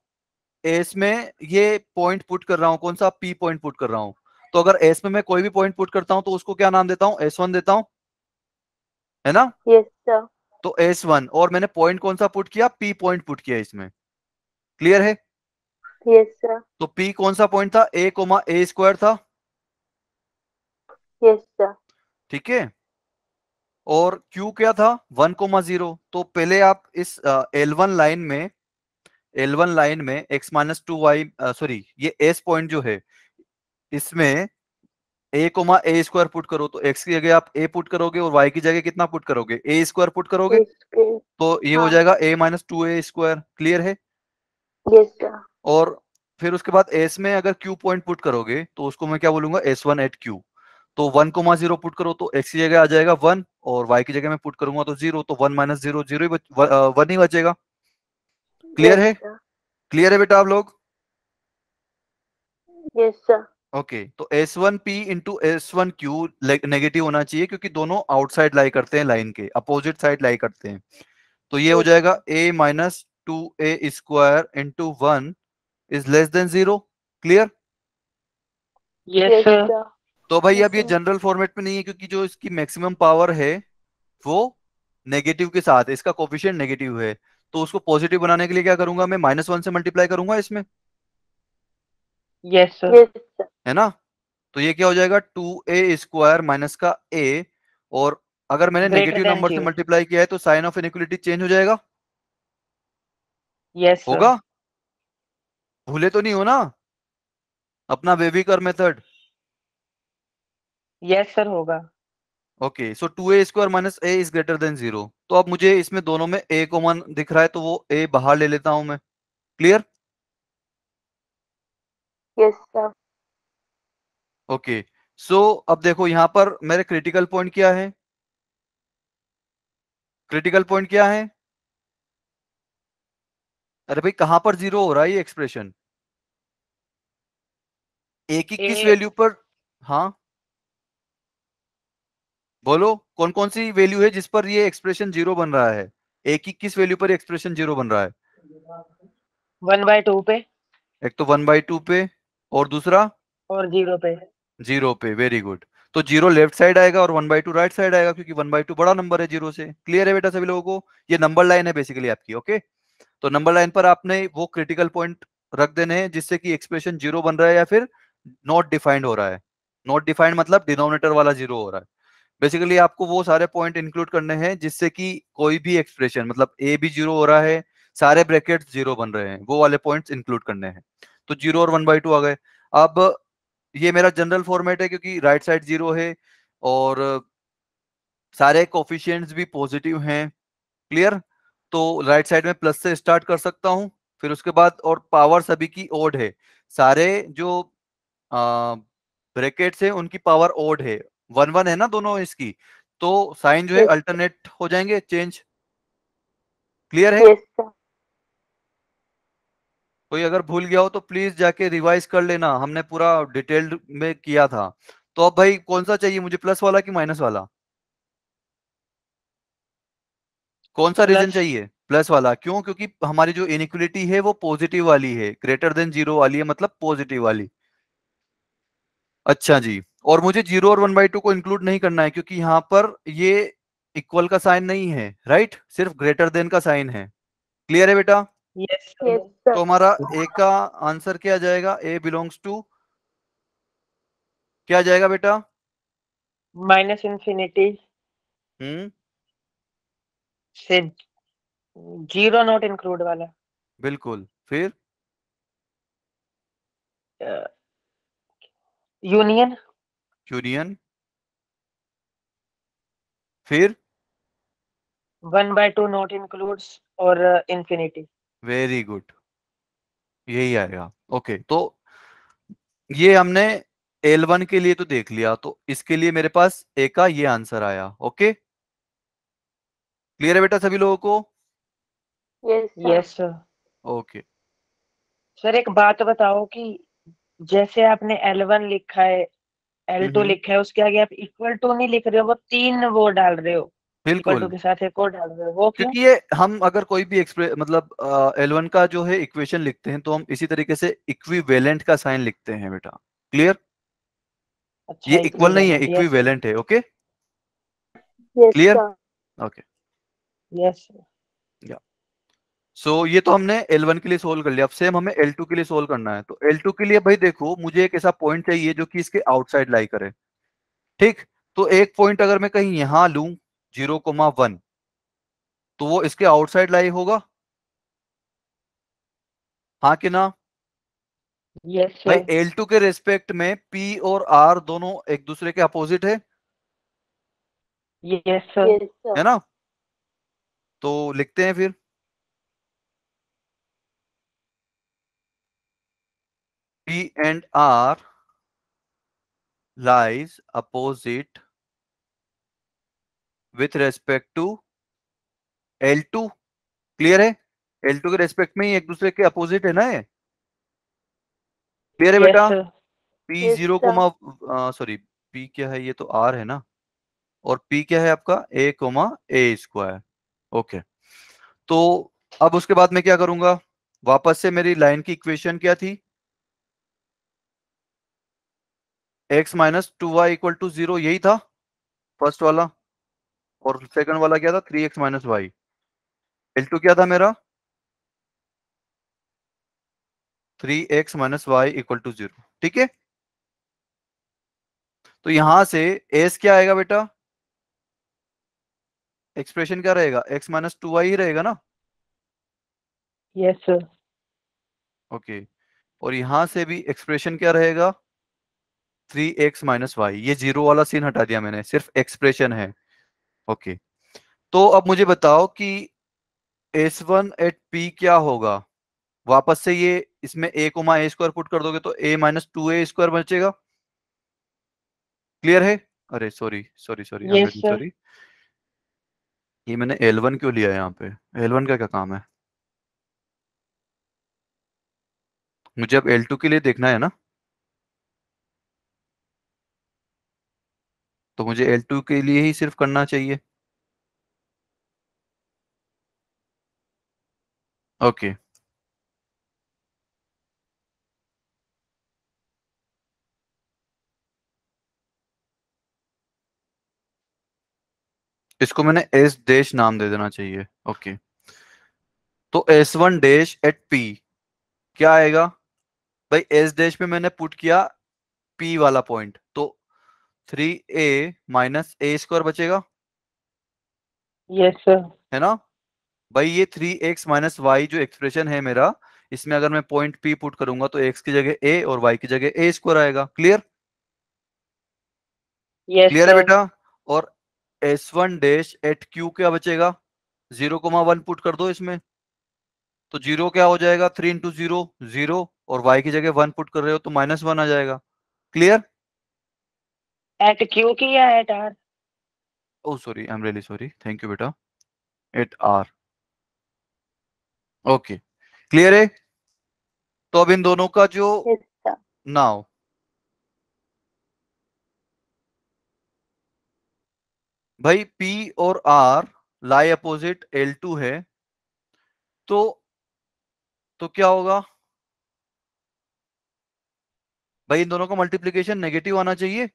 एस में ये पॉइंट पुट कर रहा हूँ कौन सा पी पॉइंट पुट कर रहा हूँ तो अगर एस में मैं कोई भी पॉइंट पुट करता हूँ तो उसको क्या नाम देता हूँ एस वन देता हूँ है ना yes, तो एस वन और मैंने पॉइंट कौन सा पुट किया पी पॉइंट पुट किया इसमें क्लियर है yes, sir. तो पी कौन सा पॉइंट था ए कोमा ए स्क्वायर था yes, ठीक है और क्यू क्या था वन कोमा जीरो तो पहले आप इस एल वन लाइन में एल वन लाइन में x minus two y sorry ये एस पॉइंट जो है इसमें a comma a square put करो तो एक्स की जगह आप ए पुट करोगे और वाई की जगह कितना पुट करोगे ए स्क्वायर पुट करोगे तो ये हाँ। हो जाएगा a minus two a square clear है और फिर उसके बाद एस में अगर क्यू पॉइंट पुट करोगे तो उसको मैं क्या बोलूंगा एस वन एट क्यू तो वन कोमा जीरो पुट करो तो एक्स की जगह आ जाएगा वन और वाई की जगह मैं पुट करूंगा तो जीरो तो one minus zero zero one ही बचेगा क्लियर है क्लियर है बेटा आप लोग यस सर ओके okay, तो S one P into S one Q negative होना चाहिए क्योंकि दोनों आउटसाइड लाई करते हैं लाइन के अपोजिट साइड लाई करते हैं तो ये हो जाएगा a minus two a square into one is less than zero clear तो भाई yes, अब ये जनरल फॉर्मेट में नहीं है क्योंकि जो इसकी मैक्सिमम पावर है वो नेगेटिव के साथ इसका कोफिशियंट नेगेटिव है तो उसको पॉजिटिव बनाने के लिए क्या करूंगा मैं माइनस वन से मल्टीप्लाई करूंगा इसमें yes, है ना तो ये क्या हो जाएगा टू ए स्क्वायर माइनस का ए और अगर मैंने नेगेटिव नंबर से मल्टीप्लाई किया है तो साइन ऑफ इनिक्वलिटी चेंज हो जाएगा यस yes, होगा भूले तो नहीं हो ना अपना कर मेथड यस सर होगा okay so two a square minus a is greater than zero तो अब मुझे इसमें दोनों में ए कॉमन दिख रहा है तो वो ए बाहर ले लेता हूं मैं क्लियर यस ओके सो अब देखो यहाँ पर मेरे क्रिटिकल पॉइंट क्या है क्रिटिकल पॉइंट क्या है अरे भाई कहां पर जीरो हो रहा है ये एक्सप्रेशन ए की किस वैल्यू पर हाँ बोलो कौन कौन सी वैल्यू है जिस पर ये एक्सप्रेशन जीरो बन रहा है ए की किस वैल्यू पर एक्सप्रेशन जीरो बन रहा है वन बाय टू पे एक तो वन बाय टू पे और दूसरा और जीरो पे जीरो पे वेरी गुड तो जीरो लेफ्ट साइड आएगा और one by two right side आएगा क्योंकि वन बाई टू बड़ा नंबर है जीरो से क्लियर है बेटा सभी लोगों को ये नंबर लाइन है बेसिकली आपकी ओके तो नंबर लाइन पर आपने वो क्रिटिकल पॉइंट रख देने हैं जिससे कि एक्सप्रेशन जीरो बन रहा है या फिर नॉट डिफाइंड हो रहा है नॉट डिफाइंड मतलब डिनोमिनेटर वाला जीरो हो रहा है बेसिकली आपको वो सारे पॉइंट इंक्लूड करने हैं जिससे कि कोई भी एक्सप्रेशन मतलब ए भी जीरो हो रहा है सारे ब्रैकेट जीरो बन रहे हैं वो वाले पॉइंट्स इंक्लूड करने हैं तो जीरो और वन बाई टू आ गए अब ये मेरा जनरल फॉर्मेट है क्योंकि राइट साइड जीरो है और सारे कोफिशियंट भी पॉजिटिव हैं क्लियर तो राइट साइड में प्लस से स्टार्ट कर सकता हूं फिर उसके बाद और पावर सभी की ओड है सारे जो ब्रैकेट्स है उनकी पावर ओड है वन वन है ना दोनों इसकी तो साइन जो है अल्टरनेट हो जाएंगे चेंज क्लियर है कोई अगर भूल गया हो तो प्लीज जाके रिवाइज कर लेना हमने पूरा डिटेल्ड में किया था तो अब भाई कौन सा चाहिए मुझे प्लस वाला कि माइनस वाला कौन सा रीजन चाहिए प्लस वाला क्यों क्योंकि हमारी जो इनिक्वलिटी है वो पॉजिटिव वाली है ग्रेटर देन जीरो वाली है मतलब पॉजिटिव वाली अच्छा जी और मुझे जीरो और वन बाई टू को इंक्लूड नहीं करना है क्योंकि यहां पर ये इक्वल का साइन नहीं है राइट सिर्फ ग्रेटर देन का साइन है क्लियर है बेटा yes, तो हमारा ए का आंसर क्या जाएगा ए बिलोंग्स टू क्या जाएगा बेटा माइनस इंफिनिटी हम्म से जीरो नॉट इंक्लूड वाला बिल्कुल फिर यूनियन uh, यूनियन फिर one by two not includes और इन्फिनिटी वेरी गुड यही आएगा ओके okay, तो ये हमने L1 के लिए तो देख लिया तो इसके लिए मेरे पास A का ये आंसर आया ओके क्लियर है बेटा सभी लोगों को यस सर ओके सर एक बात बताओ कि जैसे आपने L1 लिखा है L2 हम्म। लिखा है उसके आगे आप इक्वल टू नहीं लिख रहे हो वो तीन वो डाल रहे हो बिल्कुल के साथ एक और डाल क्योंकि ये हम अगर कोई भी मतलब एल वन का जो है इक्वेशन लिखते हैं तो हम इसी तरीके से इक्विवेलेंट का साइन लिखते हैं बेटा क्लियर अच्छा, ये इक्वल नहीं है इक्विवेलेंट है okay clear okay yes so ये तो हमने एल वन के लिए सोल्व कर लिया अब सेम हमें एल टू के लिए सोल्व करना है तो एल टू के लिए भाई देखो मुझे एक ऐसा पॉइंट चाहिए जो कि इसके आउटसाइड लाई करे ठीक तो एक पॉइंट अगर मैं कहीं यहां लू जीरो कोमा वन तो वो इसके आउटसाइड लाई होगा हाँ कि ना yes, भाई एल टू के रेस्पेक्ट में पी और आर दोनों एक दूसरे के अपोजिट है yes, sir. है ना तो लिखते हैं फिर P and R lies opposite with respect to L two clear है एल टू के रेस्पेक्ट में ही एक दूसरे के अपोजिट है ना ये क्लियर है बेटा P zero comma sorry P क्या है ये तो आर है ना और पी क्या है आपका a comma a square okay तो अब उसके बाद मैं क्या करूंगा वापस से मेरी लाइन की इक्वेशन क्या थी x minus two y equal to zero यही था फर्स्ट वाला और सेकंड वाला क्या था three x minus y L two क्या था मेरा three x minus y equal to zero ठीक है तो यहां से एस क्या आएगा बेटा एक्सप्रेशन क्या रहेगा एक्स माइनस टू वाई ही रहेगा ना यस सर ओके और यहां से भी एक्सप्रेशन क्या रहेगा थ्री एक्स माइनस वाई ये जीरो वाला सीन हटा दिया मैंने सिर्फ एक्सप्रेशन है ओके तो अब मुझे बताओ कि एस वन एट पी क्या होगा वापस से ये इसमें a comma a square put कर दोगे तो a minus two a square बचेगा क्लियर है अरे सॉरी सॉरी सॉरी सॉरी ये मैंने एल वन क्यों लिया यहाँ पे एल वन का क्या काम है मुझे अब एल टू के लिए देखना है ना तो मुझे एल टू के लिए ही सिर्फ करना चाहिए ओके okay. इसको मैंने एस डैश नाम दे देना चाहिए ओके okay. तो S one dash at P क्या आएगा भाई एस डैश में मैंने पुट किया पी वाला पॉइंट तो three a minus a square बचेगा yes, है ना भाई ये थ्री एक्स माइनस वाई जो एक्सप्रेशन है मेरा इसमें अगर मैं पॉइंट पी पुट करूंगा तो एक्स की जगह ए और वाई की जगह ए स्क्वायर आएगा क्लियर yes, क्लियर है बेटा और S one dash at Q क्या बचेगा जीरो कोमा वन पुट कर दो इसमें तो जीरो क्या हो जाएगा थ्री इंटू जीरो जीरो और वाई की जगह वन पुट कर रहे हो तो माइनस वन आ जाएगा क्लियर एट क्यू की या at R oh sorry I am really sorry thank you बेटा एट आर ओके क्लियर है तो अब इन दोनों का जो नाउ भाई P और R लाई अपोजिट L2 है तो तो क्या होगा भाई इन दोनों का मल्टीप्लीकेशन नेगेटिव आना चाहिए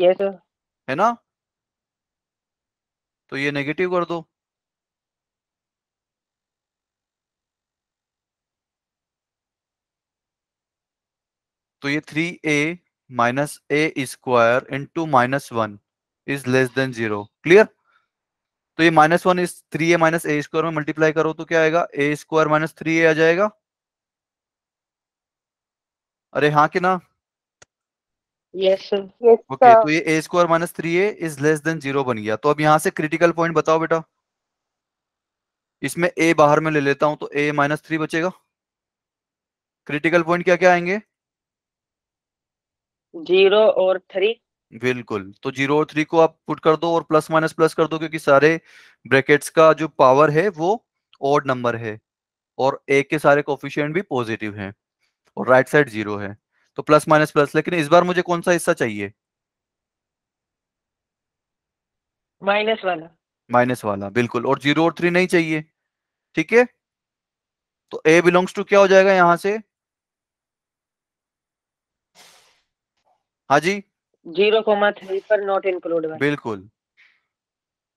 yes, तो है ना तो ये नेगेटिव कर दो तो ये three a minus a square into minus one is less than zero clear तो ये माइनस वन इस three a minus a square में मल्टीप्लाई करो तो क्या आएगा a square minus three a आ जाएगा अरे हाँ कि ना ओके तो ये a square minus three a is less than zero बन गया तो अब यहाँ से क्रिटिकल पॉइंट बताओ बेटा इसमें ए बाहर में ले लेता हूं तो ए माइनस थ्री बचेगा क्रिटिकल पॉइंट क्या क्या आएंगे जीरो और थ्री बिल्कुल तो जीरो और थ्री को आप पुट कर दो और प्लस माइनस प्लस कर दो क्योंकि सारे ब्रैकेट्स का जो पावर है वो ऑड नंबर है और ए के सारे कोफिशियंट भी पॉजिटिव हैं और राइट साइड जीरो है तो प्लस माइनस प्लस लेकिन इस बार मुझे कौन सा हिस्सा चाहिए माइनस वाला माइनस वाला बिल्कुल और जीरो और थ्री नहीं चाहिए ठीक है तो ए बिलोंग्स टू क्या हो जाएगा यहां से हाँ जी जीरो पर नॉट इंक्लूड बिल्कुल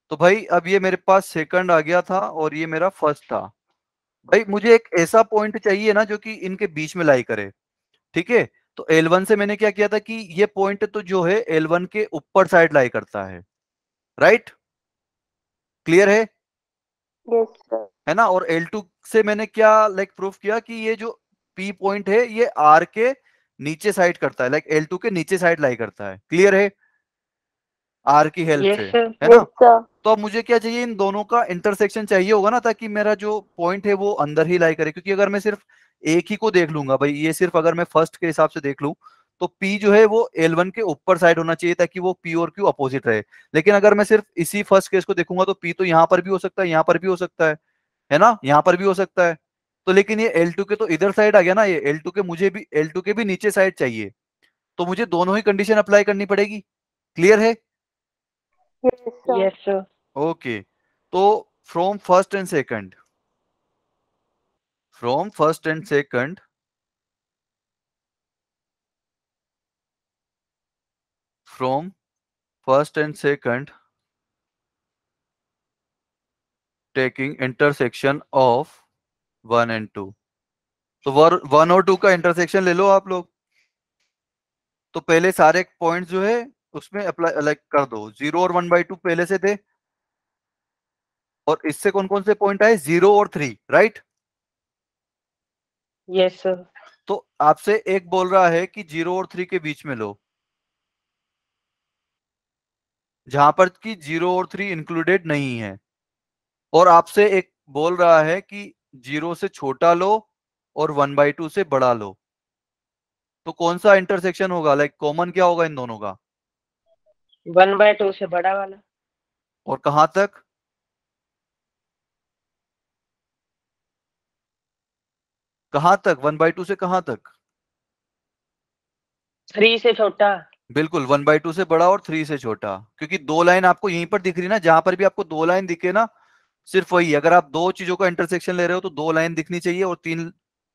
तो भाई अब ये मेरे पास सेकंड आ गया था और ये मेरा फर्स्ट था भाई मुझे एक ऐसा पॉइंट चाहिए ना जो कि इनके बीच में लाई करे ठीक है तो L1 से मैंने क्या किया था कि ये पॉइंट तो जो है L1 के ऊपर साइड लाई करता है राइट क्लियर है yes, है ना और L2 से मैंने क्या लाइक like, प्रूफ किया कि ये जो P पॉइंट है ये R के नीचे साइड करता है लाइक like L2 के नीचे साइड लाई करता है क्लियर है आर की हेल्प yes, से है ना तो अब मुझे क्या चाहिए इन दोनों का इंटरसेक्शन चाहिए होगा ना ताकि मेरा जो पॉइंट है वो अंदर ही लाई करे क्योंकि अगर मैं सिर्फ एक ही को देख लूंगा भाई ये सिर्फ अगर मैं फर्स्ट के हिसाब से देख लू तो P जो है वो L1 के ऊपर साइड होना चाहिए ताकि वो P और Q अपोजिट रहे लेकिन अगर मैं सिर्फ इसी फर्स्ट केस को देखूंगा तो P तो यहाँ पर भी हो सकता है यहाँ पर भी हो सकता है है ना यहाँ पर भी हो सकता है तो लेकिन ये L2 के तो इधर साइड आ गया ना ये L2 के मुझे भी L2 के भी नीचे साइड चाहिए तो मुझे दोनों ही कंडीशन अप्लाई करनी पड़ेगी क्लियर है ओके yes, okay. तो from first and second from first and second from first and second taking intersection of one and two तो वन और टू का इंटरसेक्शन ले लो आप लोग तो पहले सारे पॉइंट्स जो है उसमें अप्लाई अलग कर दो जीरो और वन बाई टू पहले से थे और इससे कौन कौन से पॉइंट आए जीरो और थ्री राइट यस सर तो आपसे एक बोल रहा है कि जीरो और थ्री के बीच में लो जहां पर कि जीरो और थ्री इंक्लूडेड नहीं है और आपसे एक बोल रहा है कि जीरो से छोटा लो और वन बाई टू से बड़ा लो तो कौन सा इंटरसेक्शन होगा लाइक कॉमन क्या होगा इन दोनों का वन बाय टू से बड़ा वाला और कहाँ तक कहां तक वन बाई टू से कहां तक थ्री से छोटा बिल्कुल वन बाई टू से बड़ा और थ्री से छोटा क्योंकि दो लाइन आपको यहीं पर दिख रही ना जहां पर भी आपको दो लाइन दिखे ना सिर्फ वही अगर आप दो चीजों का इंटरसेक्शन ले रहे हो तो दो लाइन दिखनी चाहिए और तीन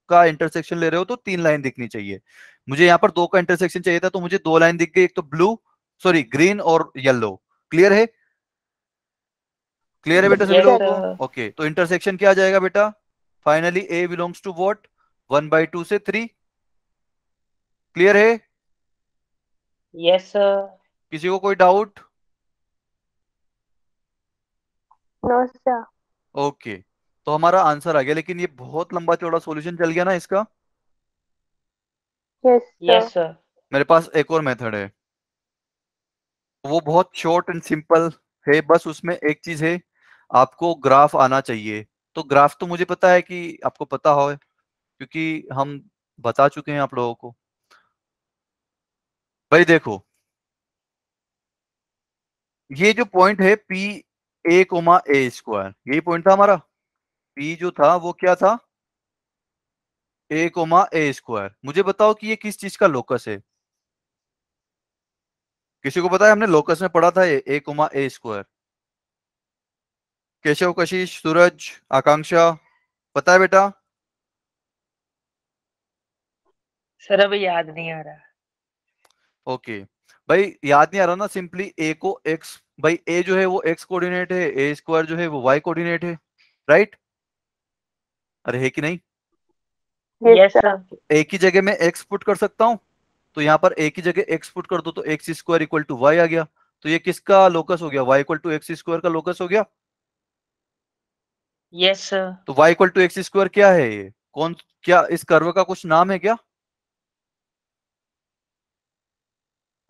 का इंटरसेक्शन ले रहे हो तो तीन लाइन दिखनी चाहिए मुझे यहाँ पर दो का इंटरसेक्शन चाहिए था तो मुझे दो लाइन दिख गई एक तो ब्लू सॉरी ग्रीन और येलो क्लियर है क्लियर है बेटा सभी लोगों को ओके तो इंटरसेक्शन क्या आ जाएगा बेटा finally a belongs to what one by two से थ्री क्लियर है यस yes, सर किसी को कोई डाउट नो सर ओके तो हमारा आंसर आ गया लेकिन ये बहुत लंबा चौड़ा सॉल्यूशन चल गया ना इसका यस यस सर मेरे पास एक और मेथड है वो बहुत शॉर्ट एंड सिंपल है बस उसमें एक चीज है आपको ग्राफ आना चाहिए तो ग्राफ तो मुझे पता है कि आपको पता हो क्योंकि हम बता चुके हैं आप लोगों को भाई देखो ये जो पॉइंट है P a comma a square यही पॉइंट था हमारा पी जो था वो क्या था ए कोमा ए स्क्वायर मुझे बताओ कि ये किस चीज का लोकस है किसी को पता है हमने लोकस में पढ़ा था ये a comma a square Keshav Kashish Suraj आकांक्षा पता है बेटा सर अभी याद नहीं आ रहा ओके okay. भाई याद नहीं आ रहा ना सिंपली ए को एक्स भाई ए जो है वो एक्स कोऑर्डिनेट है ए स्क्वायर जो है वो वाई कोऑर्डिनेट है राइट अरे है कि नहीं यस yes, ए की जगह में एक्स पुट कर सकता हूँ तो यहाँ पर ए की जगह एक्स पुट कर दो तो x square equal to y आ गया तो ये किसका लोकस हो गया y equal to x square का लोकस हो गया यस yes, सर तो y equal to x square क्या है ये कौन क्या इस कर्व का कुछ नाम है क्या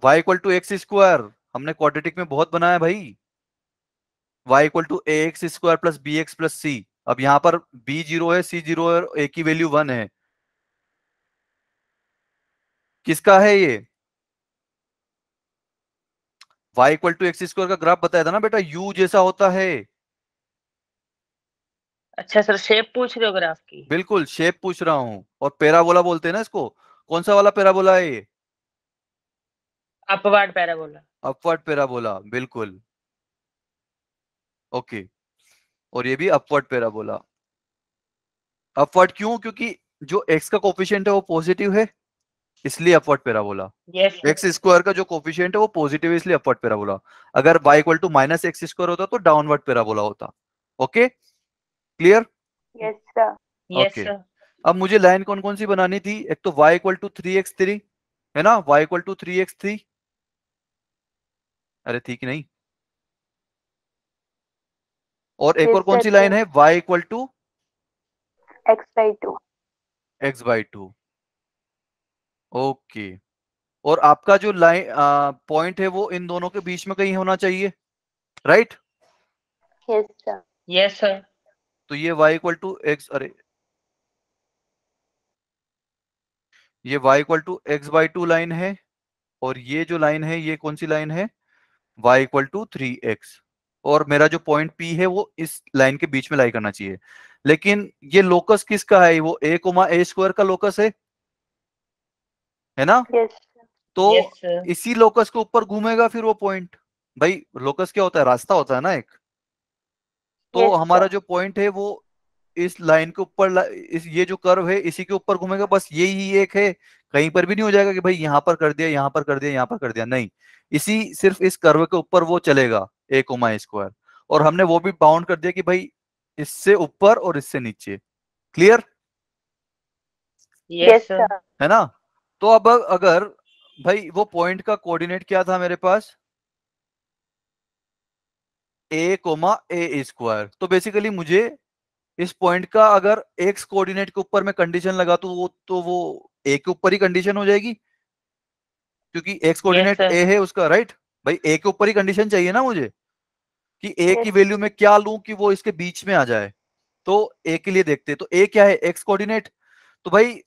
y equal to x square हमने क्वाड्रेटिक में बहुत बनाया भाई y equal to a x square plus b x plus c अब यहाँ पर b जीरो है c जीरो है a की वैल्यू वन है किसका है ये y equal to x square का ग्राफ बताया था ना बेटा u जैसा होता है अच्छा सर शेप पूछ रहे हो ग्राफ की बिल्कुल शेप पूछ रहा हूँ और पेराबोला बोलते हैं ना इसको कौन सा वाला पेराबोला है ये अपवर्ड पैराबोला अपवर्ड पैराबोला बिल्कुल ओके okay. और ये भी अपवर्ड पैराबोला अपवर्ड क्यों क्योंकि जो एक्स का कोफिशियंट है वो पॉजिटिव है इसलिए अपवर्ड पैराबोला एक्स स्क्वायर का जो कोफिशियंट है वो पॉजिटिव है इसलिए अपवर्ड पैराबोला अगर y equal to minus x square होता तो डाउनवर्ड पैराबोला होता ओके क्लियर ओके अब मुझे लाइन कौन कौन सी बनानी थी एक तो y equal to three x three है ना y equal to three x three अरे थी कि नहीं और एक और कौन सी लाइन है y equal to x by two x by two okay और आपका जो लाइन पॉइंट है वो इन दोनों के बीच में कहीं होना चाहिए राइट यस यस सर तो ये y इक्वल टू एक्स अरे ये y equal to x by two line है और ये जो लाइन है ये कौन सी लाइन है y equal to three x और मेरा जो पॉइंट पी है वो इस लाइन के बीच में लाई करना चाहिए लेकिन ये लोकस किसका है वो ए कोमा ए स्क्वायर का लोकस है है ना yes. तो yes, इसी लोकस के ऊपर घूमेगा फिर वो पॉइंट भाई लोकस क्या होता है रास्ता होता है ना एक तो yes, हमारा जो पॉइंट है वो इस लाइन के ऊपर इस ये जो कर्व है इसी के ऊपर घूमेगा बस यही एक है कहीं पर भी नहीं हो जाएगा कि भाई यहाँ पर कर दिया यहाँ पर कर दिया यहाँ पर कर दिया नहीं इसी सिर्फ इस कर्व के ऊपर वो चलेगा ए कोमा स्क्वायर और हमने वो भी बाउंड कर दिया कि भाई इससे ऊपर और इससे नीचे क्लियर yes, है ना तो अब अगर भाई वो पॉइंट का कोऑर्डिनेट क्या था मेरे पास ए कोमा ए स्क्वायर तो बेसिकली मुझे इस पॉइंट का अगर एक्स कोऑर्डिनेट के ऊपर मैं कंडीशन लगा तो वो तो वो ए के ऊपर ही कंडीशन हो जाएगी क्योंकि एक्स कोऑर्डिनेट ए है उसका राइट भाई ए के ऊपर ही कंडीशन चाहिए ना मुझे कि ए की वैल्यू में क्या लू कि वो इसके बीच में आ जाए तो ए के लिए देखते तो ए क्या है एक्स कोऑर्डिनेट तो भाई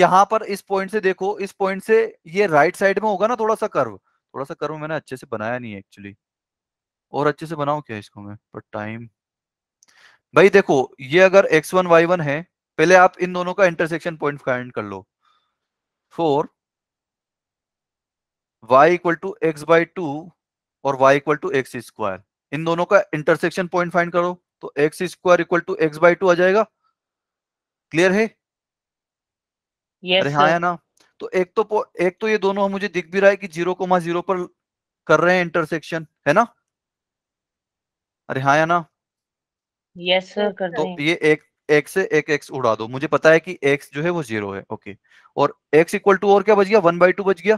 यहां पर इस पॉइंट से देखो इस पॉइंट से ये राइट साइड में होगा ना थोड़ा सा कर्व थोड़ा सा कर्व मैंने अच्छे से बनाया नहीं है एक्चुअली और अच्छे से बनाऊ क्या इसको मैं पर टाइम भाई देखो ये अगर वाई वन है पहले आप इन दोनों का इंटरसेक्शन पॉइंट फाइंड कर लो for y equal to x by two और y equal to x square इन दोनों का इंटरसेक्शन पॉइंट फाइंड करो तो x square equal to x by two आ जाएगा क्लियर है yes, अरे हाँ या ना तो एक तो एक तो ये दोनों मुझे दिख भी रहा है कि जीरो को जीरो पर कर रहे हैं इंटरसेक्शन है ना अरे हाँ या ना यस yes, सर कर तो ये एक एक से एक एक्स उड़ा दो मुझे पता है कि एक्स जो है वो जीरो है ओके और एक्स इक्वल टू और क्या बच गया वन बाई टू बच गया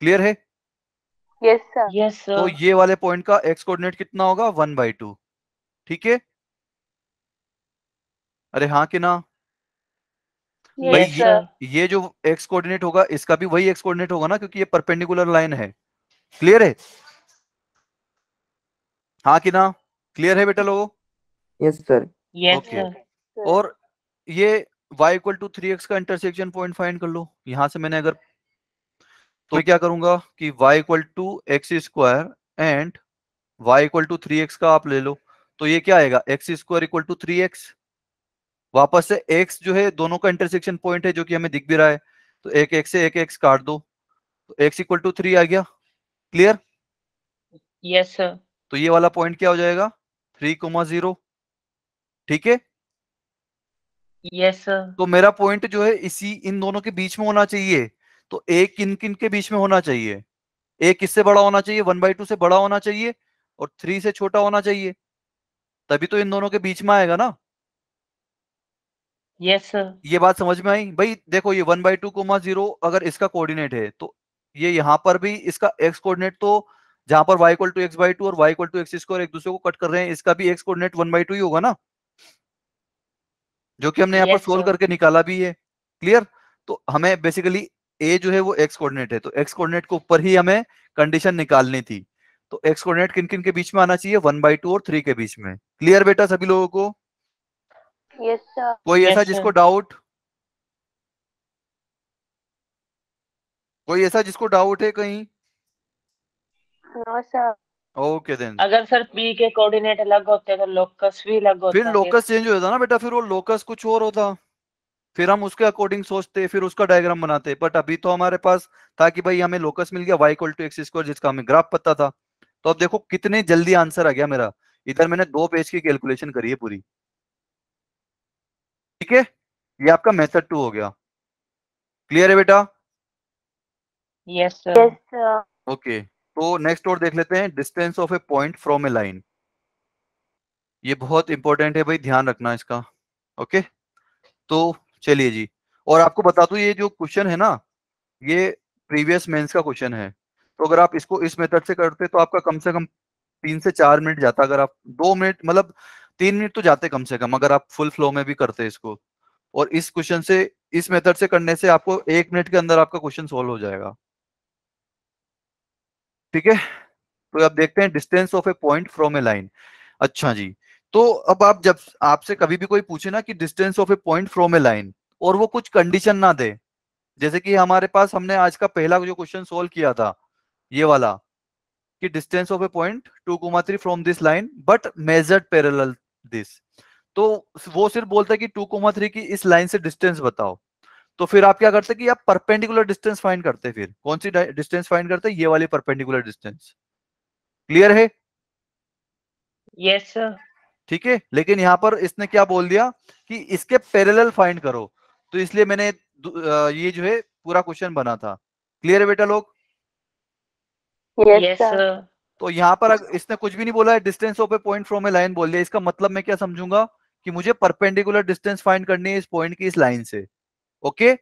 क्लियर है यस सर यस सर तो ये वाले पॉइंट का एक्स कोऑर्डिनेट कितना होगा वन बाई टू ठीक है अरे हाँ कि ना yes, भाई ये, ये जो एक्स कोऑर्डिनेट होगा इसका भी वही एक्स कोऑर्डिनेट होगा ना क्योंकि ये परपेंडिकुलर लाइन है क्लियर है हाँ कि ना क्लियर है बेटा लोगो यस yes, सर और ये y इक्वल टू थ्री का इंटरसेक्शन पॉइंट फाइंड कर लो यहां से मैंने अगर तो मैं क्या करूंगा कि y equal to x square and y equal to three का आप ले लो तो ये क्या आएगा x square equal to three x वापस से x जो है दोनों का इंटरसेक्शन पॉइंट है जो कि हमें दिख भी रहा है तो एक x से एक x काट दो तो x इक्वल टू थ्री आ गया क्लियर यस सर तो ये वाला पॉइंट क्या हो जाएगा थ्री कोमा जीरो ठीक है यस तो मेरा पॉइंट जो है इसी इन दोनों के बीच में होना चाहिए तो ए किन किन के बीच में होना चाहिए ए किससे बड़ा होना चाहिए वन बाई टू से बड़ा होना चाहिए और थ्री से छोटा होना चाहिए तभी तो इन दोनों के बीच में आएगा ना यस सर ये बात समझ में आई भाई देखो ये one by two comma zero अगर इसका कोऑर्डिनेट है तो ये यहाँ पर भी इसका एक्स कोऑर्डिनेट तो जहां पर y equal to x by two और y equal to x square एक दूसरे को कट कर रहे हैं इसका भी x coordinate one by two ही होगा ना जो कि हमने यहाँ पर सोल्व करके निकाला भी है क्लियर तो हमें बेसिकली ए जो है वो एक्स कोऑर्डिनेट है तो एक्स कोऑर्डिनेट के ऊपर ही हमें कंडीशन निकालनी थी तो एक्स कोऑर्डिनेट किन किन के बीच में आना चाहिए वन बाई टू और थ्री के बीच में क्लियर बेटा सभी लोगों को yes, sir. कोई yes, ऐसा sir. जिसको डाउट कोई ऐसा जिसको डाउट है कहीं no no, sir okay then अगर सर पी के कोऑर्डिनेट अलग होते तो लोकस भी अलग होता फिर लोकस चेंज हो जाता ना बेटा फिर वो लोकस कुछ और होता फिर हम उसके अकॉर्डिंग सोचते फिर उसका डायग्राम बनाते बट अभी तो हमारे पास था कि भाई हमें लोकस मिल गया वाईक्वल टू एक्स स्क्वायर जिसका हमें ग्राफ पता था तो अब देखो कितने जल्दी आंसर आ गया मेरा इधर मैंने दो पेज की कैलकुलेशन करी है पूरी ठीक है ये आपका मेथड टू हो गया क्लियर है बेटा यस सर ओके तो नेक्स्ट और देख लेते हैं distance of a point from a line ये बहुत इंपॉर्टेंट है भाई ध्यान रखना इसका ओके तो चलिए जी और आपको बता दू ये जो क्वेश्चन है ना ये प्रीवियस मेंस का क्वेश्चन है तो अगर आप इसको इस मेथड से करते तो आपका कम से कम तीन से चार मिनट जाता अगर आप दो मिनट मतलब तीन मिनट तो जाते कम से कम अगर आप फुल फ्लो में भी करते इसको और इस क्वेश्चन से इस मेथड से करने से आपको एक मिनट के अंदर आपका क्वेश्चन सोल्व हो जाएगा ठीक है तो आप देखते हैं distance of a point from a line अच्छा जी तो अब आप जब आपसे कभी भी कोई पूछे ना कि distance of a point from a line और वो कुछ कंडीशन ना दे जैसे कि हमारे पास हमने आज का पहला जो क्वेश्चन सोल्व किया था ये वाला कि distance of a point two comma three from this line but measured parallel this तो वो सिर्फ बोलता है कि टू कोमा थ्री की इस लाइन से डिस्टेंस बताओ तो फिर आप क्या करते कि आप परपेंडिकुलर डिस्टेंस फाइंड करते फिर कौन सी डिस्टेंस फाइंड करते ये वाली परपेंडिकुलर डिस्टेंस क्लियर है यस yes, ठीक है लेकिन यहाँ पर इसने क्या बोल दिया कि इसके पैरेलल फाइंड करो तो इसलिए मैंने ये जो है पूरा क्वेश्चन बना था क्लियर है बेटा लोग yes, तो यहाँ पर इसने कुछ भी नहीं बोला है distance of a point from a line बोल दिया इसका मतलब मैं क्या समझूंगा कि मुझे परपेंडिकुलर डिस्टेंस फाइंड करनी है इस पॉइंट की इस लाइन से ओके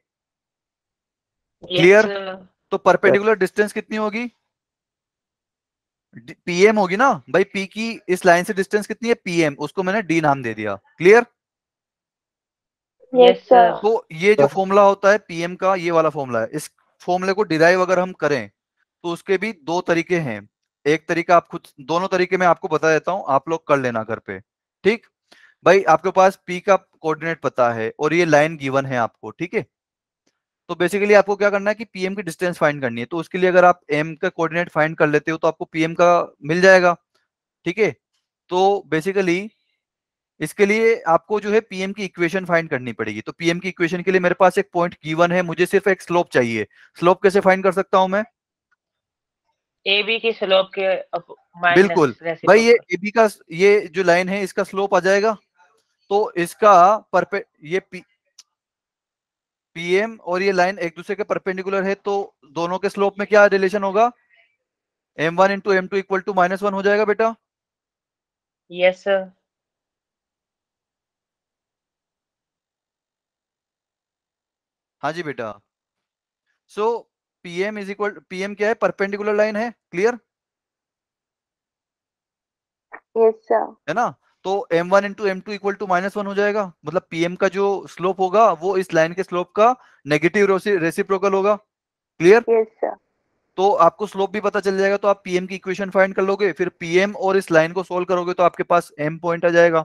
क्लियर तो परपेंडिकुलर डिस्टेंस कितनी होगी पीएम होगी ना भाई पी की इस लाइन से डिस्टेंस कितनी है पीएम उसको मैंने डी नाम दे दिया क्लियर यस सर तो ये जो फॉर्मूला होता है पीएम का ये वाला फॉर्मूला है इस फॉर्मूले को डिराइव अगर हम करें तो उसके भी दो तरीके हैं एक तरीका आप खुद दोनों तरीके में आपको बता देता हूं आप लोग कर लेना घर पे ठीक भाई आपके पास पी का कोऑर्डिनेट पता है और ये लाइन गिवन है आपको ठीक है तो बेसिकली आपको क्या करना है कि पीएम की डिस्टेंस फाइंड करनी है तो उसके लिए अगर आप एम का कोऑर्डिनेट फाइंड कर लेते हो तो आपको पीएम का मिल जाएगा ठीक है तो बेसिकली इसके लिए आपको जो है पीएम की इक्वेशन फाइंड करनी पड़ेगी तो पीएम की इक्वेशन के लिए मेरे पास एक पॉइंट गिवन है मुझे सिर्फ एक स्लोप चाहिए स्लोप कैसे फाइंड कर सकता हूं मैं ए बी की स्लोप के बिल्कुल भाई ये ए बी का ये जो लाइन है इसका स्लोप आ जाएगा तो इसका परपे ये पी पीएम और ये लाइन एक दूसरे के परपेंडिकुलर है तो दोनों के स्लोप में क्या रिलेशन होगा m one into m two equal to minus one हो जाएगा बेटा यस yes, हाँ जी बेटा so PM is equal PM क्या है परपेंडिकुलर लाइन है क्लियर है ना तो m1 one into m two equal to minus one हो जाएगा मतलब pm का जो स्लोप होगा वो इस लाइन के स्लोप का नेगेटिव रेसिप्रोकल होगा क्लियर yes, तो आपको स्लोप भी पता चल जाएगा तो आप पीएम की इक्वेशन फाइंड कर लोगे फिर पीएम और इस लाइन को सोल्व करोगे तो आपके पास एम पॉइंट आ जाएगा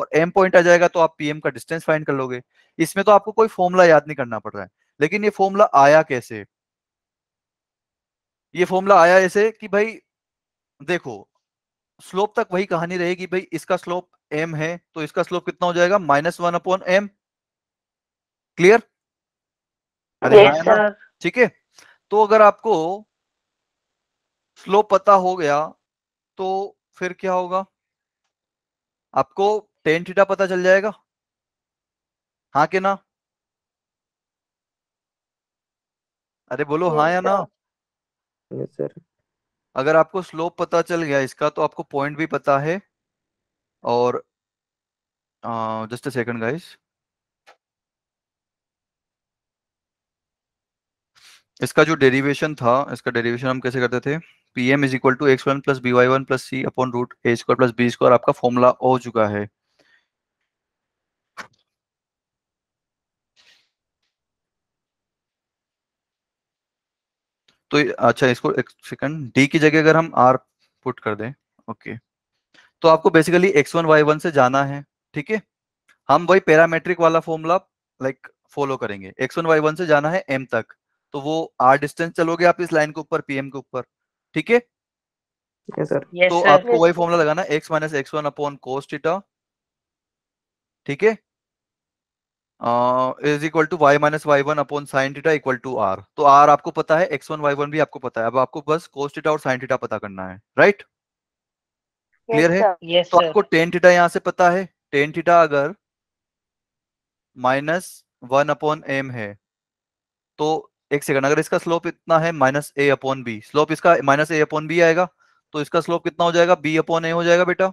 और एम पॉइंट आ जाएगा तो आप पीएम का डिस्टेंस फाइंड कर लोगे इसमें तो आपको कोई फॉर्मूला याद नहीं करना पड़ रहा है लेकिन ये फॉर्मूला आया कैसे ये फॉर्मूला आया ऐसे कि भाई देखो स्लोप तक वही कहानी रहेगी भाई इसका स्लोप एम है तो इसका स्लोप कितना हो जाएगा minus one upon m clear अरे ठीक है तो अगर आपको स्लोप पता हो गया तो फिर क्या होगा आपको टेन थीटा पता चल जाएगा हाँ के ना अरे बोलो हाँ या ना सर अगर आपको स्लोप पता चल गया इसका तो आपको पॉइंट भी पता है और जस्ट अ सेकंड गाइस इसका जो डेरिवेशन था इसका डेरिवेशन हम कैसे करते थे P M is equal to X one plus B Y one plus C upon root A square plus B square आपका फॉर्मूला हो चुका है तो अच्छा इसको एक सेकंड डी की जगह अगर हम आर पुट कर दें ओके तो आपको basically x one y one से जाना है ठीक है हम वही पैरामेट्रिक वाला फॉर्मूला लाइक फॉलो करेंगे एक्स वन वाई वन से जाना है एम तक तो वो आर डिस्टेंस चलोगे आप इस लाइन के ऊपर पीएम के ऊपर ठीक है तो आपको वही फॉर्मूला लगाना x minus x one upon cos theta ठीक है is equal to y minus y one upon sine theta equal to r तो आर आपको पता है एक्स वन वाई वन भी आपको पता है अब आपको बस कोस टीटा और साइन टीटा पता करना है राइट क्लियर yes, है yes, तो आपको टेन टीटा यहाँ से पता है टेन टीटा अगर माइनस वन अपॉन एम है तो एक सेकंड अगर इसका स्लोप इतना है minus A upon B slope इसका माइनस ए अपॉन बी आएगा तो इसका स्लोप कितना हो जाएगा बी अपॉन ए हो जाएगा बेटा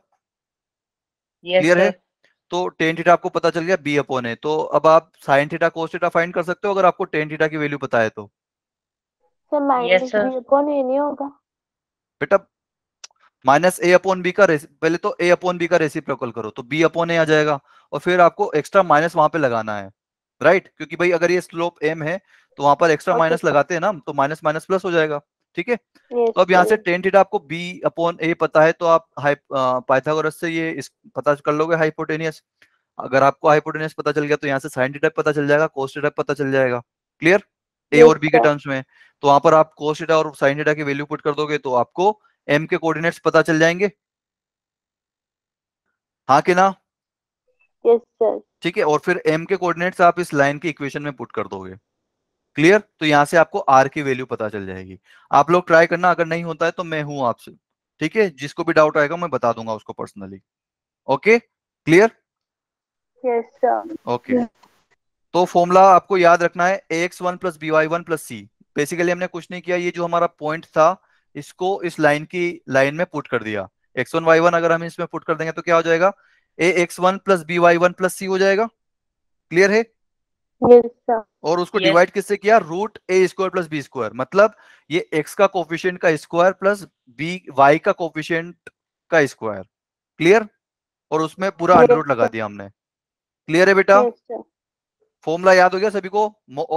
क्लियर yes, है तो टेन थीटा आपको पता चल गया बी अपोन है तो अब आप sin theta cos theta find कर सकते हो अगर आपको टेन थीटा की वैल्यू पता है तो बेटा माइनस ए अपोन बी का पहले तो ए अपोन बी का रेसिप्रोकल करो तो बी अपोन ए आ जाएगा और फिर आपको एक्स्ट्रा माइनस वहां पे लगाना है राइट क्योंकि भाई अगर ये स्लोप एम है तो वहां पर एक्स्ट्रा माइनस लगाते हैं ना तो माइनस माइनस प्लस हो जाएगा ठीक है तो अब यहाँ से टेन थीटा आपको बी अपॉन ए पता है तो आप पाइथागोरस से ये इस पता कर लोगे हाइपोटेनियस अगर आपको हाइपोटेनियस पता चल गया तो यहाँ से साइन थीटा पता चल जाएगा कोस थीटा पता चल जाएगा क्लियर ए और बी के टर्म्स में तो वहां पर आप कोस थीटा और साइन थीटा की वैल्यू पुट कर दोगे तो आपको एम के कोऑर्डिनेट्स पता चल जाएंगे हाँ के ना ठीक है और फिर एम के कोऑर्डिनेट्स आप इस लाइन के इक्वेशन में पुट कर दोगे क्लियर तो यहाँ से आपको आर की वैल्यू पता चल जाएगी आप लोग ट्राई करना अगर नहीं होता है तो मैं हूं आपसे ठीक है जिसको भी डाउट आएगा मैं बता दूंगा उसको पर्सनली ओके क्लियर ओके तो फॉर्मूला आपको याद रखना है ए x one plus B Y one plus C basically हमने कुछ नहीं किया ये जो हमारा पॉइंट था इसको इस लाइन की लाइन में पुट कर दिया एक्स वन वाई वन अगर हम इसमें पुट कर देंगे तो क्या हो जाएगा ए x one plus B Y one plus C हो जाएगा क्लियर है और उसको डिवाइड किससे किया रूट ए स्क्वायर प्लस बी स्क्वायर मतलब ये एक्स का कोफिशियंट का स्क्वायर प्लस बी वाई का कोफिशियंट का स्क्वायर क्लियर और उसमें पूरा अंडर रूट लगा दिया हमने क्लियर है बेटा फॉर्मूला याद हो गया सभी को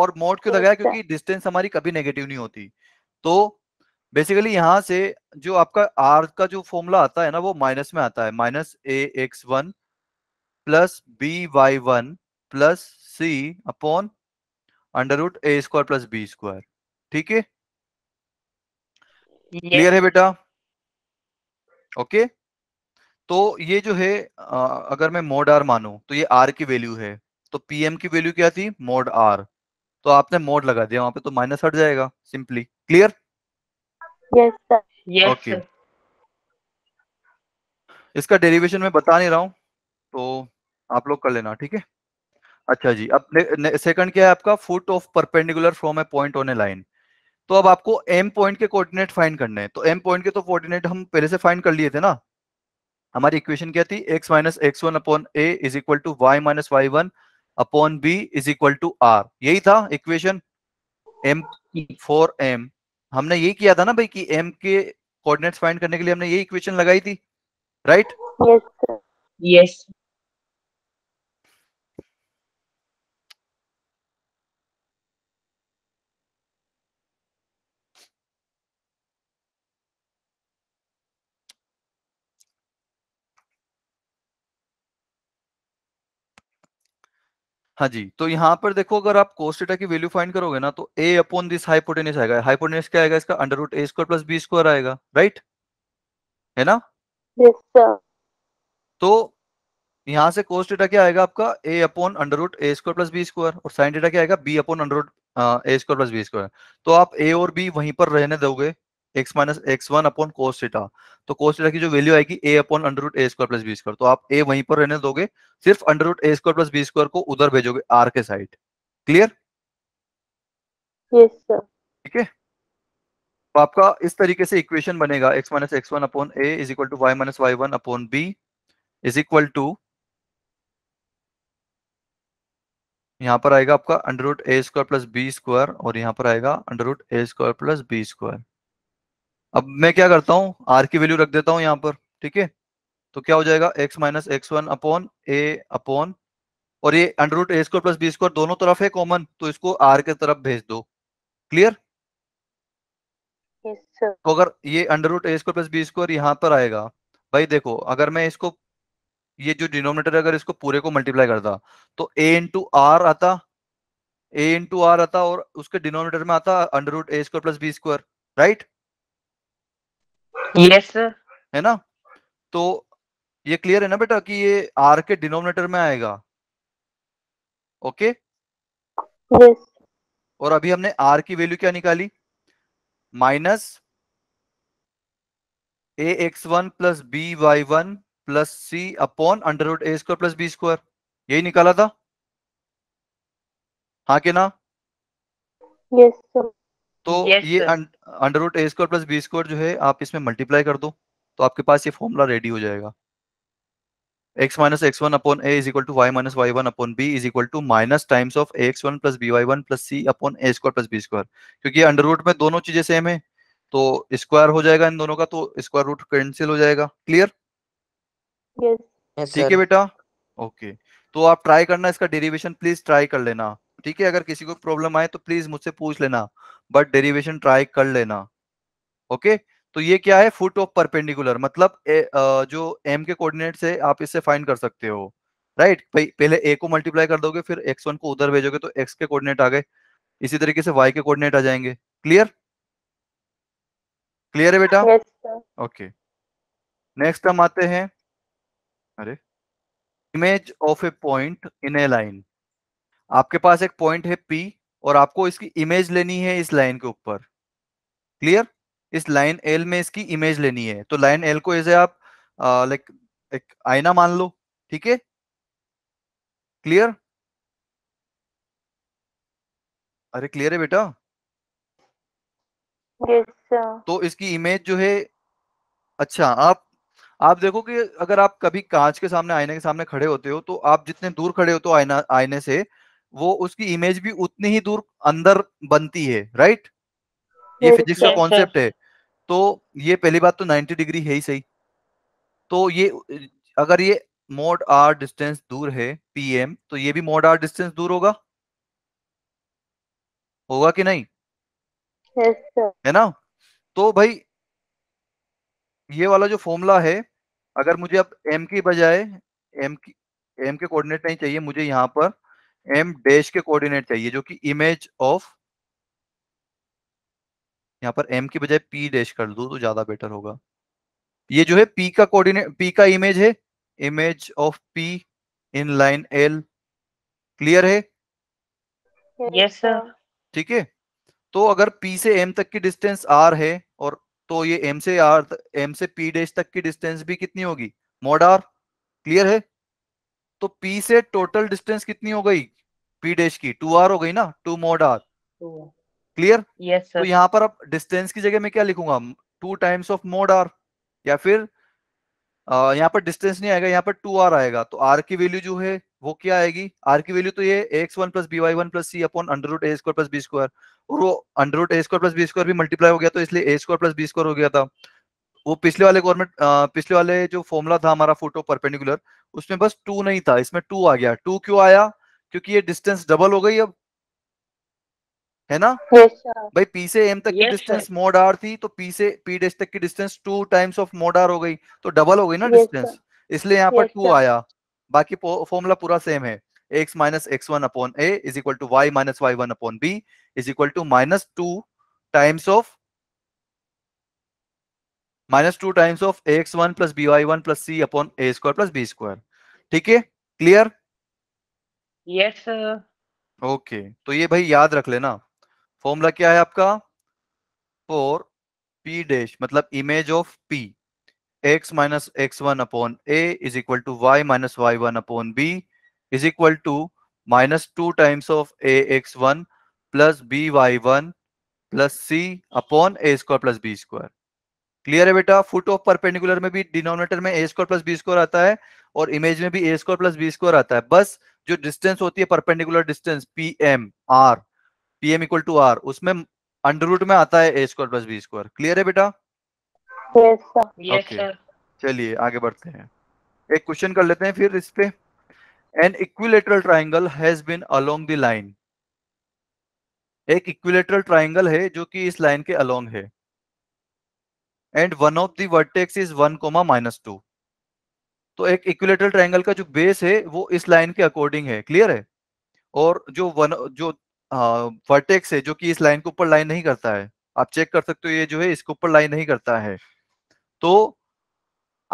और मोड क्यों लगाया क्योंकि डिस्टेंस हमारी कभी नेगेटिव नहीं होती तो बेसिकली यहाँ से जो आपका आर का जो फॉर्मूला आता है ना वो माइनस में आता है minus A x one plus B Y one plus C upon under root A square plus B square ठीक है क्लियर है बेटा ओके तो ये जो है अगर मैं मोड आर मानू तो ये आर की वैल्यू है तो पीएम की वैल्यू क्या थी मोड आर तो आपने मोड लगा दिया वहां पे तो माइनस हट जाएगा simply clear yes yes okay इसका डेरिवेशन मैं बता नहीं रहा हूं तो आप लोग कर लेना ठीक है अच्छा जी अब सेकंड क्या है आपका foot of perpendicular from a point on a line तो अब आपको एम पॉइंट के कोऑर्डिनेट फाइंड करने हैं तो एम पॉइंट के तो कोऑर्डिनेट हम पहले से फाइंड कर लिए थे ना हमारी इक्वेशन क्या थी x minus x one upon A is equal to y minus y one upon B is equal to R यही था इक्वेशन एम फॉर एम हमने यही किया था ना भाई कि एम के कोऑर्डिनेट्स फाइंड करने के लिए हमने यही इक्वेशन लगाई थी राइट यस यस हाँ जी तो यहाँ पर देखो अगर आप कोस डेटा की वैल्यू फाइंड करोगे ना तो ए अपॉन दिस हाइपोटेनस आएगा हाइपोटेनस क्या आएगा इसका अंडर रूट ए स्क्वायर प्लस बी स्क्वायर आएगा राइट है ना yes, तो यहाँ से कोस डेटा क्या आएगा आपका A upon under root A square plus B square और साइन डेटा क्या आएगा बी अपॉन अंडर रूट ए स्क्वायर प्लस बी स्क्वायर तो आप ए और बी वहीं पर रहने दोगे x minus x one upon cos theta तो कोस थीटा की जो वैल्यू आएगी A upon under root A square plus B square तो आप ए वहीं पर रहने दोगे सिर्फ अंडर रूट ए स्क्वायर प्लस बी स्क्वायर को उधर भेजोगे आर के साइड क्लियर ठीक है तो आपका इस तरीके से इक्वेशन बनेगा x minus x one upon A is equal to y minus y one upon B is equal to यहां पर आएगा आपका अंडर रूट ए स्क्वायर प्लस बी स्क्वायर और यहां पर आएगा अंडर रूट ए स्क्वायर प्लस बी स्क्वायर अब मैं क्या करता हूँ आर की वैल्यू रख देता हूँ यहाँ पर ठीक है तो क्या हो जाएगा x minus x one upon A upon और ये अंडर रूट ए स्क्वायर प्लस बी स्क्वायर दोनों तरफ है कॉमन तो इसको आर के तरफ भेज दो क्लियर yes, तो अगर ये अंडर रूट ए स्क्वायर प्लस बी स्क्वायर यहाँ पर आएगा भाई देखो अगर मैं इसको ये जो डिनोमिनेटर अगर इसको पूरे को मल्टीप्लाई करता तो ए इंटू आर आता ए इंटू आर आता और उसके डिनोमिनेटर में आता अंडर रूट ए square plus B square right yes, है ना तो ये क्लियर है ना बेटा कि ये आर के डिनोमिनेटर में आएगा ओके okay? yes. और अभी हमने आर की वैल्यू क्या निकाली minus A x one plus B Y one plus C upon under root A square plus B square यही निकाला था हाँ के ना यस yes, तो yes, ये अंडर रूट ए स्क्वायर प्लस बी स्क्वायर जो है आप इसमें मल्टीप्लाई कर दो तो आपके पास ये फॉर्मूला रेडी हो जाएगा x minus x one upon A is equal to y minus y one upon B is equal to minus times of x one plus B Y one plus C upon A square plus B square क्योंकि under root में दोनों चीजें same है तो square हो जाएगा इन दोनों का तो स्क्वायर रूट कैंसिल हो जाएगा क्लियर yes. ठीक है बेटा ओके okay. तो आप ट्राई करना इसका डेरिवेशन प्लीज ट्राई कर लेना ठीक है अगर किसी को प्रॉब्लम आए तो प्लीज मुझसे पूछ लेना बट डेरिवेशन ट्राई कर लेना ओके तो ये क्या है फुट ऑफ परपेंडिकुलर मतलब ए, जो एम के कोऑर्डिनेट से आप इससे फाइंड कर सकते हो राइट पहले ए को मल्टीप्लाई कर दोगे फिर एक्स वन को उधर भेजोगे तो एक्स के कोऑर्डिनेट आ गए इसी तरीके से वाई के कोऑर्डिनेट आ जाएंगे क्लियर क्लियर है बेटा ओके नेक्स्ट हम आते हैं अरे image of a point in a line आपके पास एक पॉइंट है पी और आपको इसकी इमेज लेनी है इस लाइन के ऊपर क्लियर इस लाइन एल में इसकी इमेज लेनी है तो लाइन एल को ऐसे आप लाइक एक आईना मान लो ठीक है क्लियर अरे क्लियर है बेटा yes, तो इसकी इमेज जो है अच्छा आप आप देखो कि अगर आप कभी कांच के सामने आईने के सामने खड़े होते हो तो आप जितने दूर खड़े होते हो तो आईना आईने से वो उसकी इमेज भी उतनी ही दूर अंदर बनती है राइट ये फिजिक्स का कॉन्सेप्ट है तो ये पहली बात तो 90 डिग्री है ही सही तो ये अगर ये मोड आर डिस्टेंस दूर है पीएम तो ये भी मोड आर डिस्टेंस दूर होगा होगा कि नहीं है ना तो भाई ये वाला जो फॉर्मूला है अगर मुझे अब एम की बजाय एम की एम के कोऑर्डिनेट नहीं चाहिए मुझे यहाँ पर एम डैश के कोऑर्डिनेट चाहिए जो कि इमेज ऑफ यहाँ पर एम की बजाय पी डैश कर दो तो ज्यादा बेटर होगा ये जो है पी का कोऑर्डिनेट पी का इमेज है image of P in line L clear है यस सर ठीक है तो अगर पी से एम तक की डिस्टेंस आर है और तो ये एम से आर एम से पी डैश तक की डिस्टेंस भी कितनी होगी मॉड आर क्लियर है तो P से टोटल डिस्टेंस कितनी हो गई P डेश की टू आर हो गई ना two mod R clear yes तो यहाँ पर अब डिस्टेंस की जगह मैं क्या लिखूंगा two times of mod R या फिर यहाँ पर डिस्टेंस नहीं आएगा यहाँ पर टू आर आएगा तो आर की वैल्यू जो है वो क्या आएगी आर की वैल्यू तो ये x one plus B Y one plus C upon under root ए स्क्वायर प्लस बी स्क्वायर और वो अंडर रूट ए स्क्वायर प्लस बी स्क्वायर भी मल्टीप्लाई हो गया तो इसलिए A square plus B square हो गया था वो पिछले वाले गवर्नमेंट पिछले वाले जो फॉर्मुला था हमारा फोटो परपेंडिकुलर उसमें बस टू नहीं था इसमें टू आ गया टू क्यों आया क्योंकि ये डिस्टेंस डबल हो गई अब है ना अच्छा। yes, भाई पी से एम तक yes, की डिस्टेंस मोड आर थी तो पी से पी डेस तक की distance two times of mod R हो गई तो डबल हो गई ना डिस्टेंस yes, इसलिए यहाँ पर टू yes, आया बाकी फॉर्मूला पूरा सेम है x minus x one upon A is equal to y minus y one upon B is equal to minus two times of minus two times of A x one plus B Y one plus C upon A square plus B square ठीक है clear yes okay तो ये भाई याद रख लेना formula क्या है आपका फोर पी डैश मतलब image of P x minus x one upon A is equal to y minus y one upon B is equal to minus two times of A x one plus B Y one plus C upon A square plus B square clear है बेटा foot of perpendicular में भी denominator में A square plus B square आता है और image में भी ए स्क्वायर प्लस बी स्क्वायर आता है बस जो डिस्टेंस होती है perpendicular distance P M R P M equal to R उसमें अंडर रूट में आता है A square plus B square clear है बेटा चलिए आगे बढ़ते हैं एक क्वेश्चन कर लेते हैं फिर इस पे an equilateral triangle has been along the line एक इक्विलेटरल ट्राइंगल है जो कि इस लाइन के अलोंग है and one of the vertex is one comma minus two तो एक इक्विलेटरल ट्राइंगल का जो बेस है वो इस लाइन के अकॉर्डिंग है क्लियर है और जो वन जो वर्टेक्स है जो कि इस लाइन के ऊपर लाइन नहीं करता है आप चेक कर सकते हो ये जो है इसके ऊपर लाइन नहीं करता है तो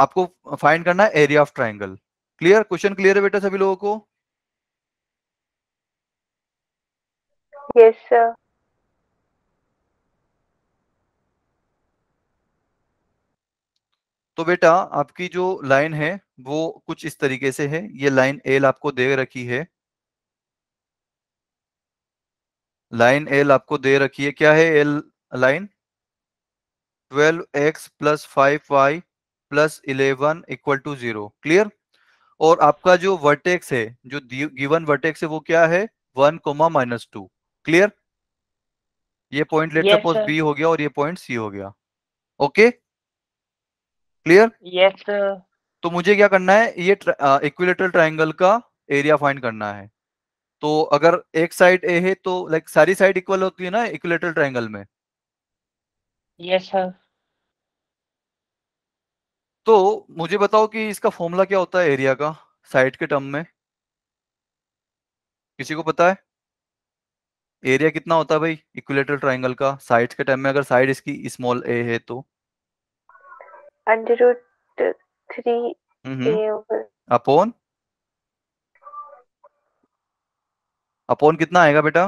आपको फाइंड करना है area of triangle clear question clear है बेटा सभी लोगों को यस yes, sir. तो बेटा आपकी जो लाइन है वो कुछ इस तरीके से है ये लाइन एल आपको दे रखी है लाइन एल आपको दे रखी है क्या है L line twelve x plus five y plus eleven equal to zero clear और आपका जो वर्टेक्स है जो गिवन वर्टेक्स है वो क्या है one comma minus two clear ये पॉइंट लेट सपोज बी हो गया और ये पॉइंट सी हो गया ओके okay? क्लियर यस तो मुझे क्या करना है ये इक्विलेटरल ट्राइंगल का एरिया फाइंड करना है तो अगर एक साइड ए है तो लाइक सारी साइड इक्वल होती है ना इक्विलेटरल ट्राइंगल में यस सर तो मुझे बताओ कि इसका फॉर्मूला क्या होता है एरिया का साइड के टर्म में किसी को पता है एरिया कितना होता है भाई इक्विलेटरल ट्राइंगल का साइड के टर्म में अगर साइड इसकी स्मॉल ए है तो under root three mm -hmm. a over upon upon कितना आएगा बेटा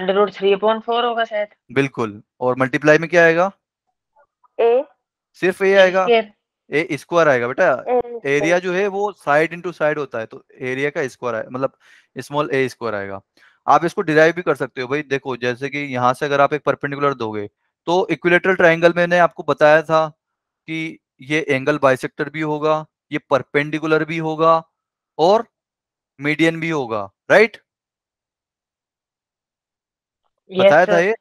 under root three upon four होगा शायद बिल्कुल और मल्टीप्लाई में क्या आएगा ए सिर्फ ए आएगा ए स्क्वायर आएगा बेटा एरिया जो है वो साइड इनटू साइड होता है तो एरिया का स्क्वायर आएगा मतलब स्मॉल ए स्क्वायर आएगा आप इसको डिराइव भी कर सकते हो भाई देखो जैसे कि यहाँ से अगर आप एक परपेंडिकुलर दोगे तो इक्विलेटरल ट्राइंगल मैंने आपको बताया था कि ये एंगल बाइसेक्टर भी होगा ये परपेंडिकुलर भी होगा और मीडियन भी होगा राइट yes, बताया sir. था ये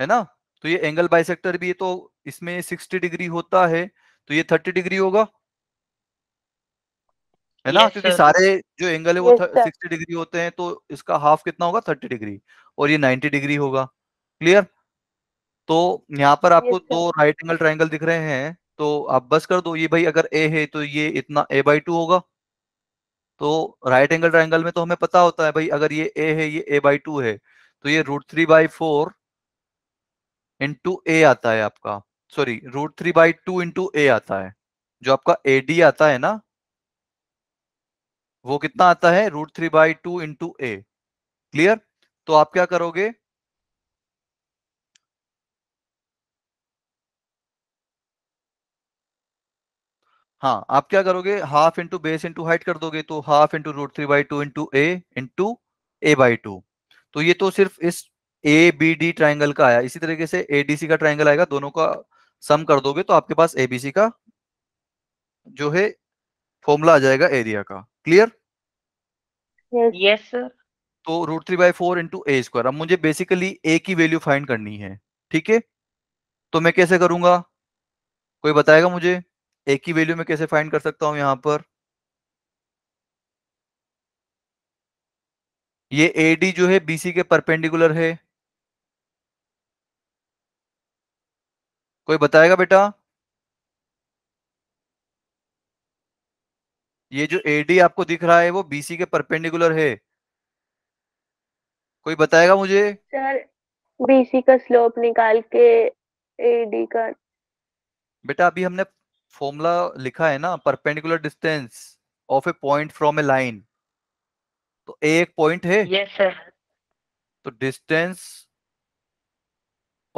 है ना तो ये एंगल बाइसेक्टर भी तो इसमें 60 डिग्री होता है तो ये 30 डिग्री होगा है ना yes, क्योंकि सारे जो एंगल है वो सिक्सटी 60 डिग्री होते हैं तो इसका हाफ कितना होगा थर्टी डिग्री और ये 90 डिग्री होगा क्लियर तो यहाँ पर आपको तो दो राइट एंगल ट्राइंगल दिख रहे हैं तो आप बस कर दो ये भाई अगर ए है तो ये इतना ए बाई टू होगा तो राइट एंगल ट्राइंगल में तो हमें पता होता है भाई अगर ये ए है ये ए बाई टू है तो ये root three by four into A आता है आपका sorry root three by two into A आता है जो आपका ए डी आता है ना वो कितना आता है root three by two into A clear तो आप क्या करोगे हाँ आप क्या करोगे half into base into height कर दोगे तो half into root three by two into A into A by two तो ये तो सिर्फ इस ए बी डी ट्राइंगल का आया इसी तरीके से ए डी सी का ट्राइंगल आएगा दोनों का सम कर दोगे तो आपके पास ए बी सी का जो है फॉर्मूला आ जाएगा एरिया का क्लियर यस सर तो root three by four into A square अब मुझे बेसिकली ए की वैल्यू फाइंड करनी है ठीक है तो मैं कैसे करूंगा कोई बताएगा मुझे एक की वैल्यू में कैसे फाइंड कर सकता हूं यहां पर ये एडी जो है बीसी के परपेंडिकुलर है कोई बताएगा बेटा ये जो एडी आपको दिख रहा है वो बीसी के परपेंडिकुलर है कोई बताएगा मुझे सर बीसी का स्लोप निकाल के एडी का बेटा अभी हमने फॉर्मूला लिखा है ना perpendicular distance of a point from a line तो ए एक पॉइंट है यस yes, सर तो distance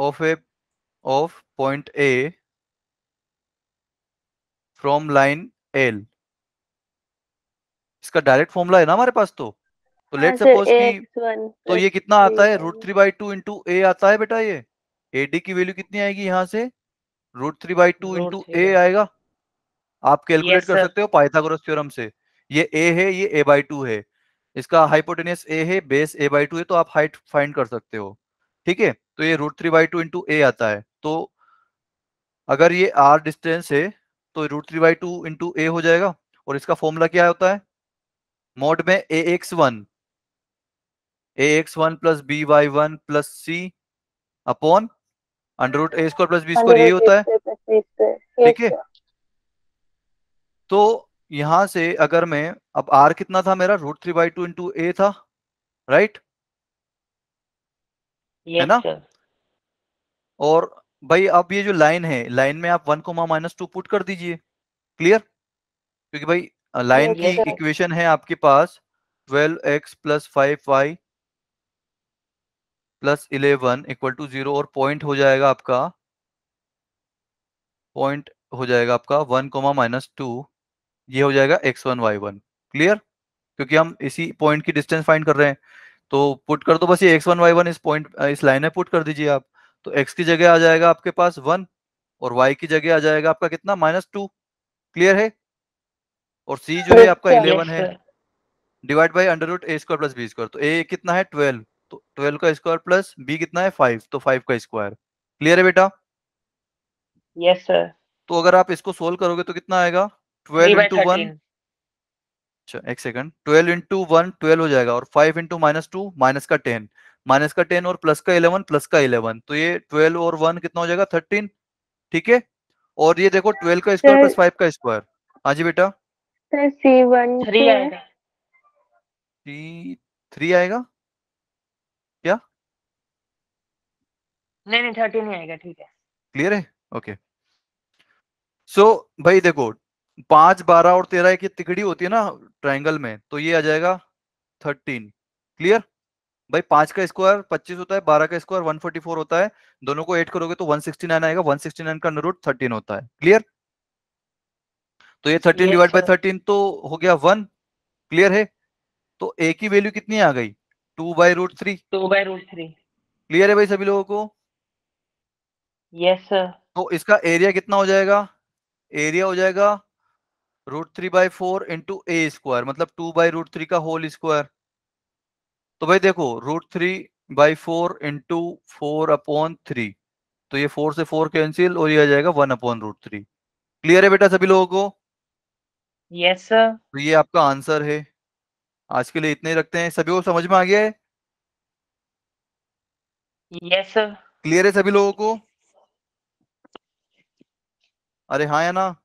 of A of point A from line L इसका डायरेक्ट फॉर्मूला है ना हमारे पास तो तो लेट सपोज की तो ये कितना आता है root three by two into A आता है बेटा ये ए डी की वैल्यू कितनी आएगी यहां से root three by two into A आएगा आप कैलकुलेट कर सकते हो पाइथागोरस थ्योरम से ये ए है ये ए बाई टू है इसका हाइपोटेनियस ए है बेस ए बाई टू है तो आप हाइट फाइंड कर सकते हो ठीक है तो ये root three by two into A आता है तो अगर ये आर डिस्टेंस है तो root three by two into A हो जाएगा और इसका फॉर्मूला क्या होता है मोड में A x one A x one plus B Y one plus C upon under root A square plus B square ये होता है ठीक है तो यहां से अगर मैं अब आर कितना था मेरा root three by two into A था राइट है ना और भाई अब ये जो लाइन है लाइन में आप one comma minus two put कर दीजिए क्लियर क्योंकि भाई लाइन की इक्वेशन है आपके पास twelve x plus five y plus eleven equal to zero और पॉइंट हो जाएगा आपका पॉइंट हो जाएगा आपका वन कोमा माइनस टू ये हो जाएगा x one y one clear क्योंकि हम इसी पॉइंट की डिस्टेंस फाइंड कर रहे हैं तो पुट कर दो बस ये एक्स वन वाई वन इस पॉइंट इस लाइन में पुट कर दीजिए आप तो एक्स की जगह आ जाएगा आपके पास वन और वाई की जगह आ जाएगा आपका कितना माइनस टू क्लियर है और सी जो है आपका इलेवन है divide by under root A square plus B square तो ए कितना है ट्वेल्व तो ट्वेल्व का स्क्वायर प्लस बी कितना है फाइव तो फाइव का स्क्वायर क्लियर है बेटा यस सर तो अगर आप इसको सोल्व करोगे तो कितना आएगा ट्वेल्व इंटू वन अच्छा एक second twelve into one twelve हो जाएगा और five into minus two minus का टेन माइनस का टेन और प्लस का इलेवन प्लस का इलेवन तो ये ट्वेल्व और वन कितना हो जाएगा थर्टीन ठीक है और ये देखो ट्वेल्व का स्क्वायर प्लस फाइव का स्क्वायर हाँ जी बेटा थ्री आएगा थ्री आएगा क्या नहीं नहीं थर्टी नहीं आएगा ठीक है क्लियर है ओके सो भाई देखो पांच बारह और तेरह की तिकड़ी होती है ना ट्राइंगल में तो ये आ जाएगा थर्टीन क्लियर भाई पांच का स्क्वायर पच्चीस होता है बारह का स्क्वायर वन फोर्टी फोर होता है दोनों को एड करोगे तो वन सिक्सटी नाइन आएगा वन सिक्सटी नाइन का रूट थर्टीन होता है क्लियर तो ये थर्टीन डिवाइड बाई थर्टीन तो हो गया वन क्लियर है तो ए की वैल्यू कितनी आ गई two by root three two by root three clear है भाई सभी लोगों को यस yes, सर तो इसका एरिया कितना हो जाएगा एरिया हो जाएगा root three by four into A square मतलब टू बाई रूट थ्री का होल स्क्वायर तो भाई देखो root three by four into four upon three तो ये फोर से फोर कैंसिल और ये आ जाएगा one upon root three clear है बेटा सभी लोगों को यस yes, सर तो ये आपका आंसर है आज के लिए इतने ही रखते हैं सभी को समझ में आ गया है यस सर क्लियर है सभी लोगों को अरे हाँ या ना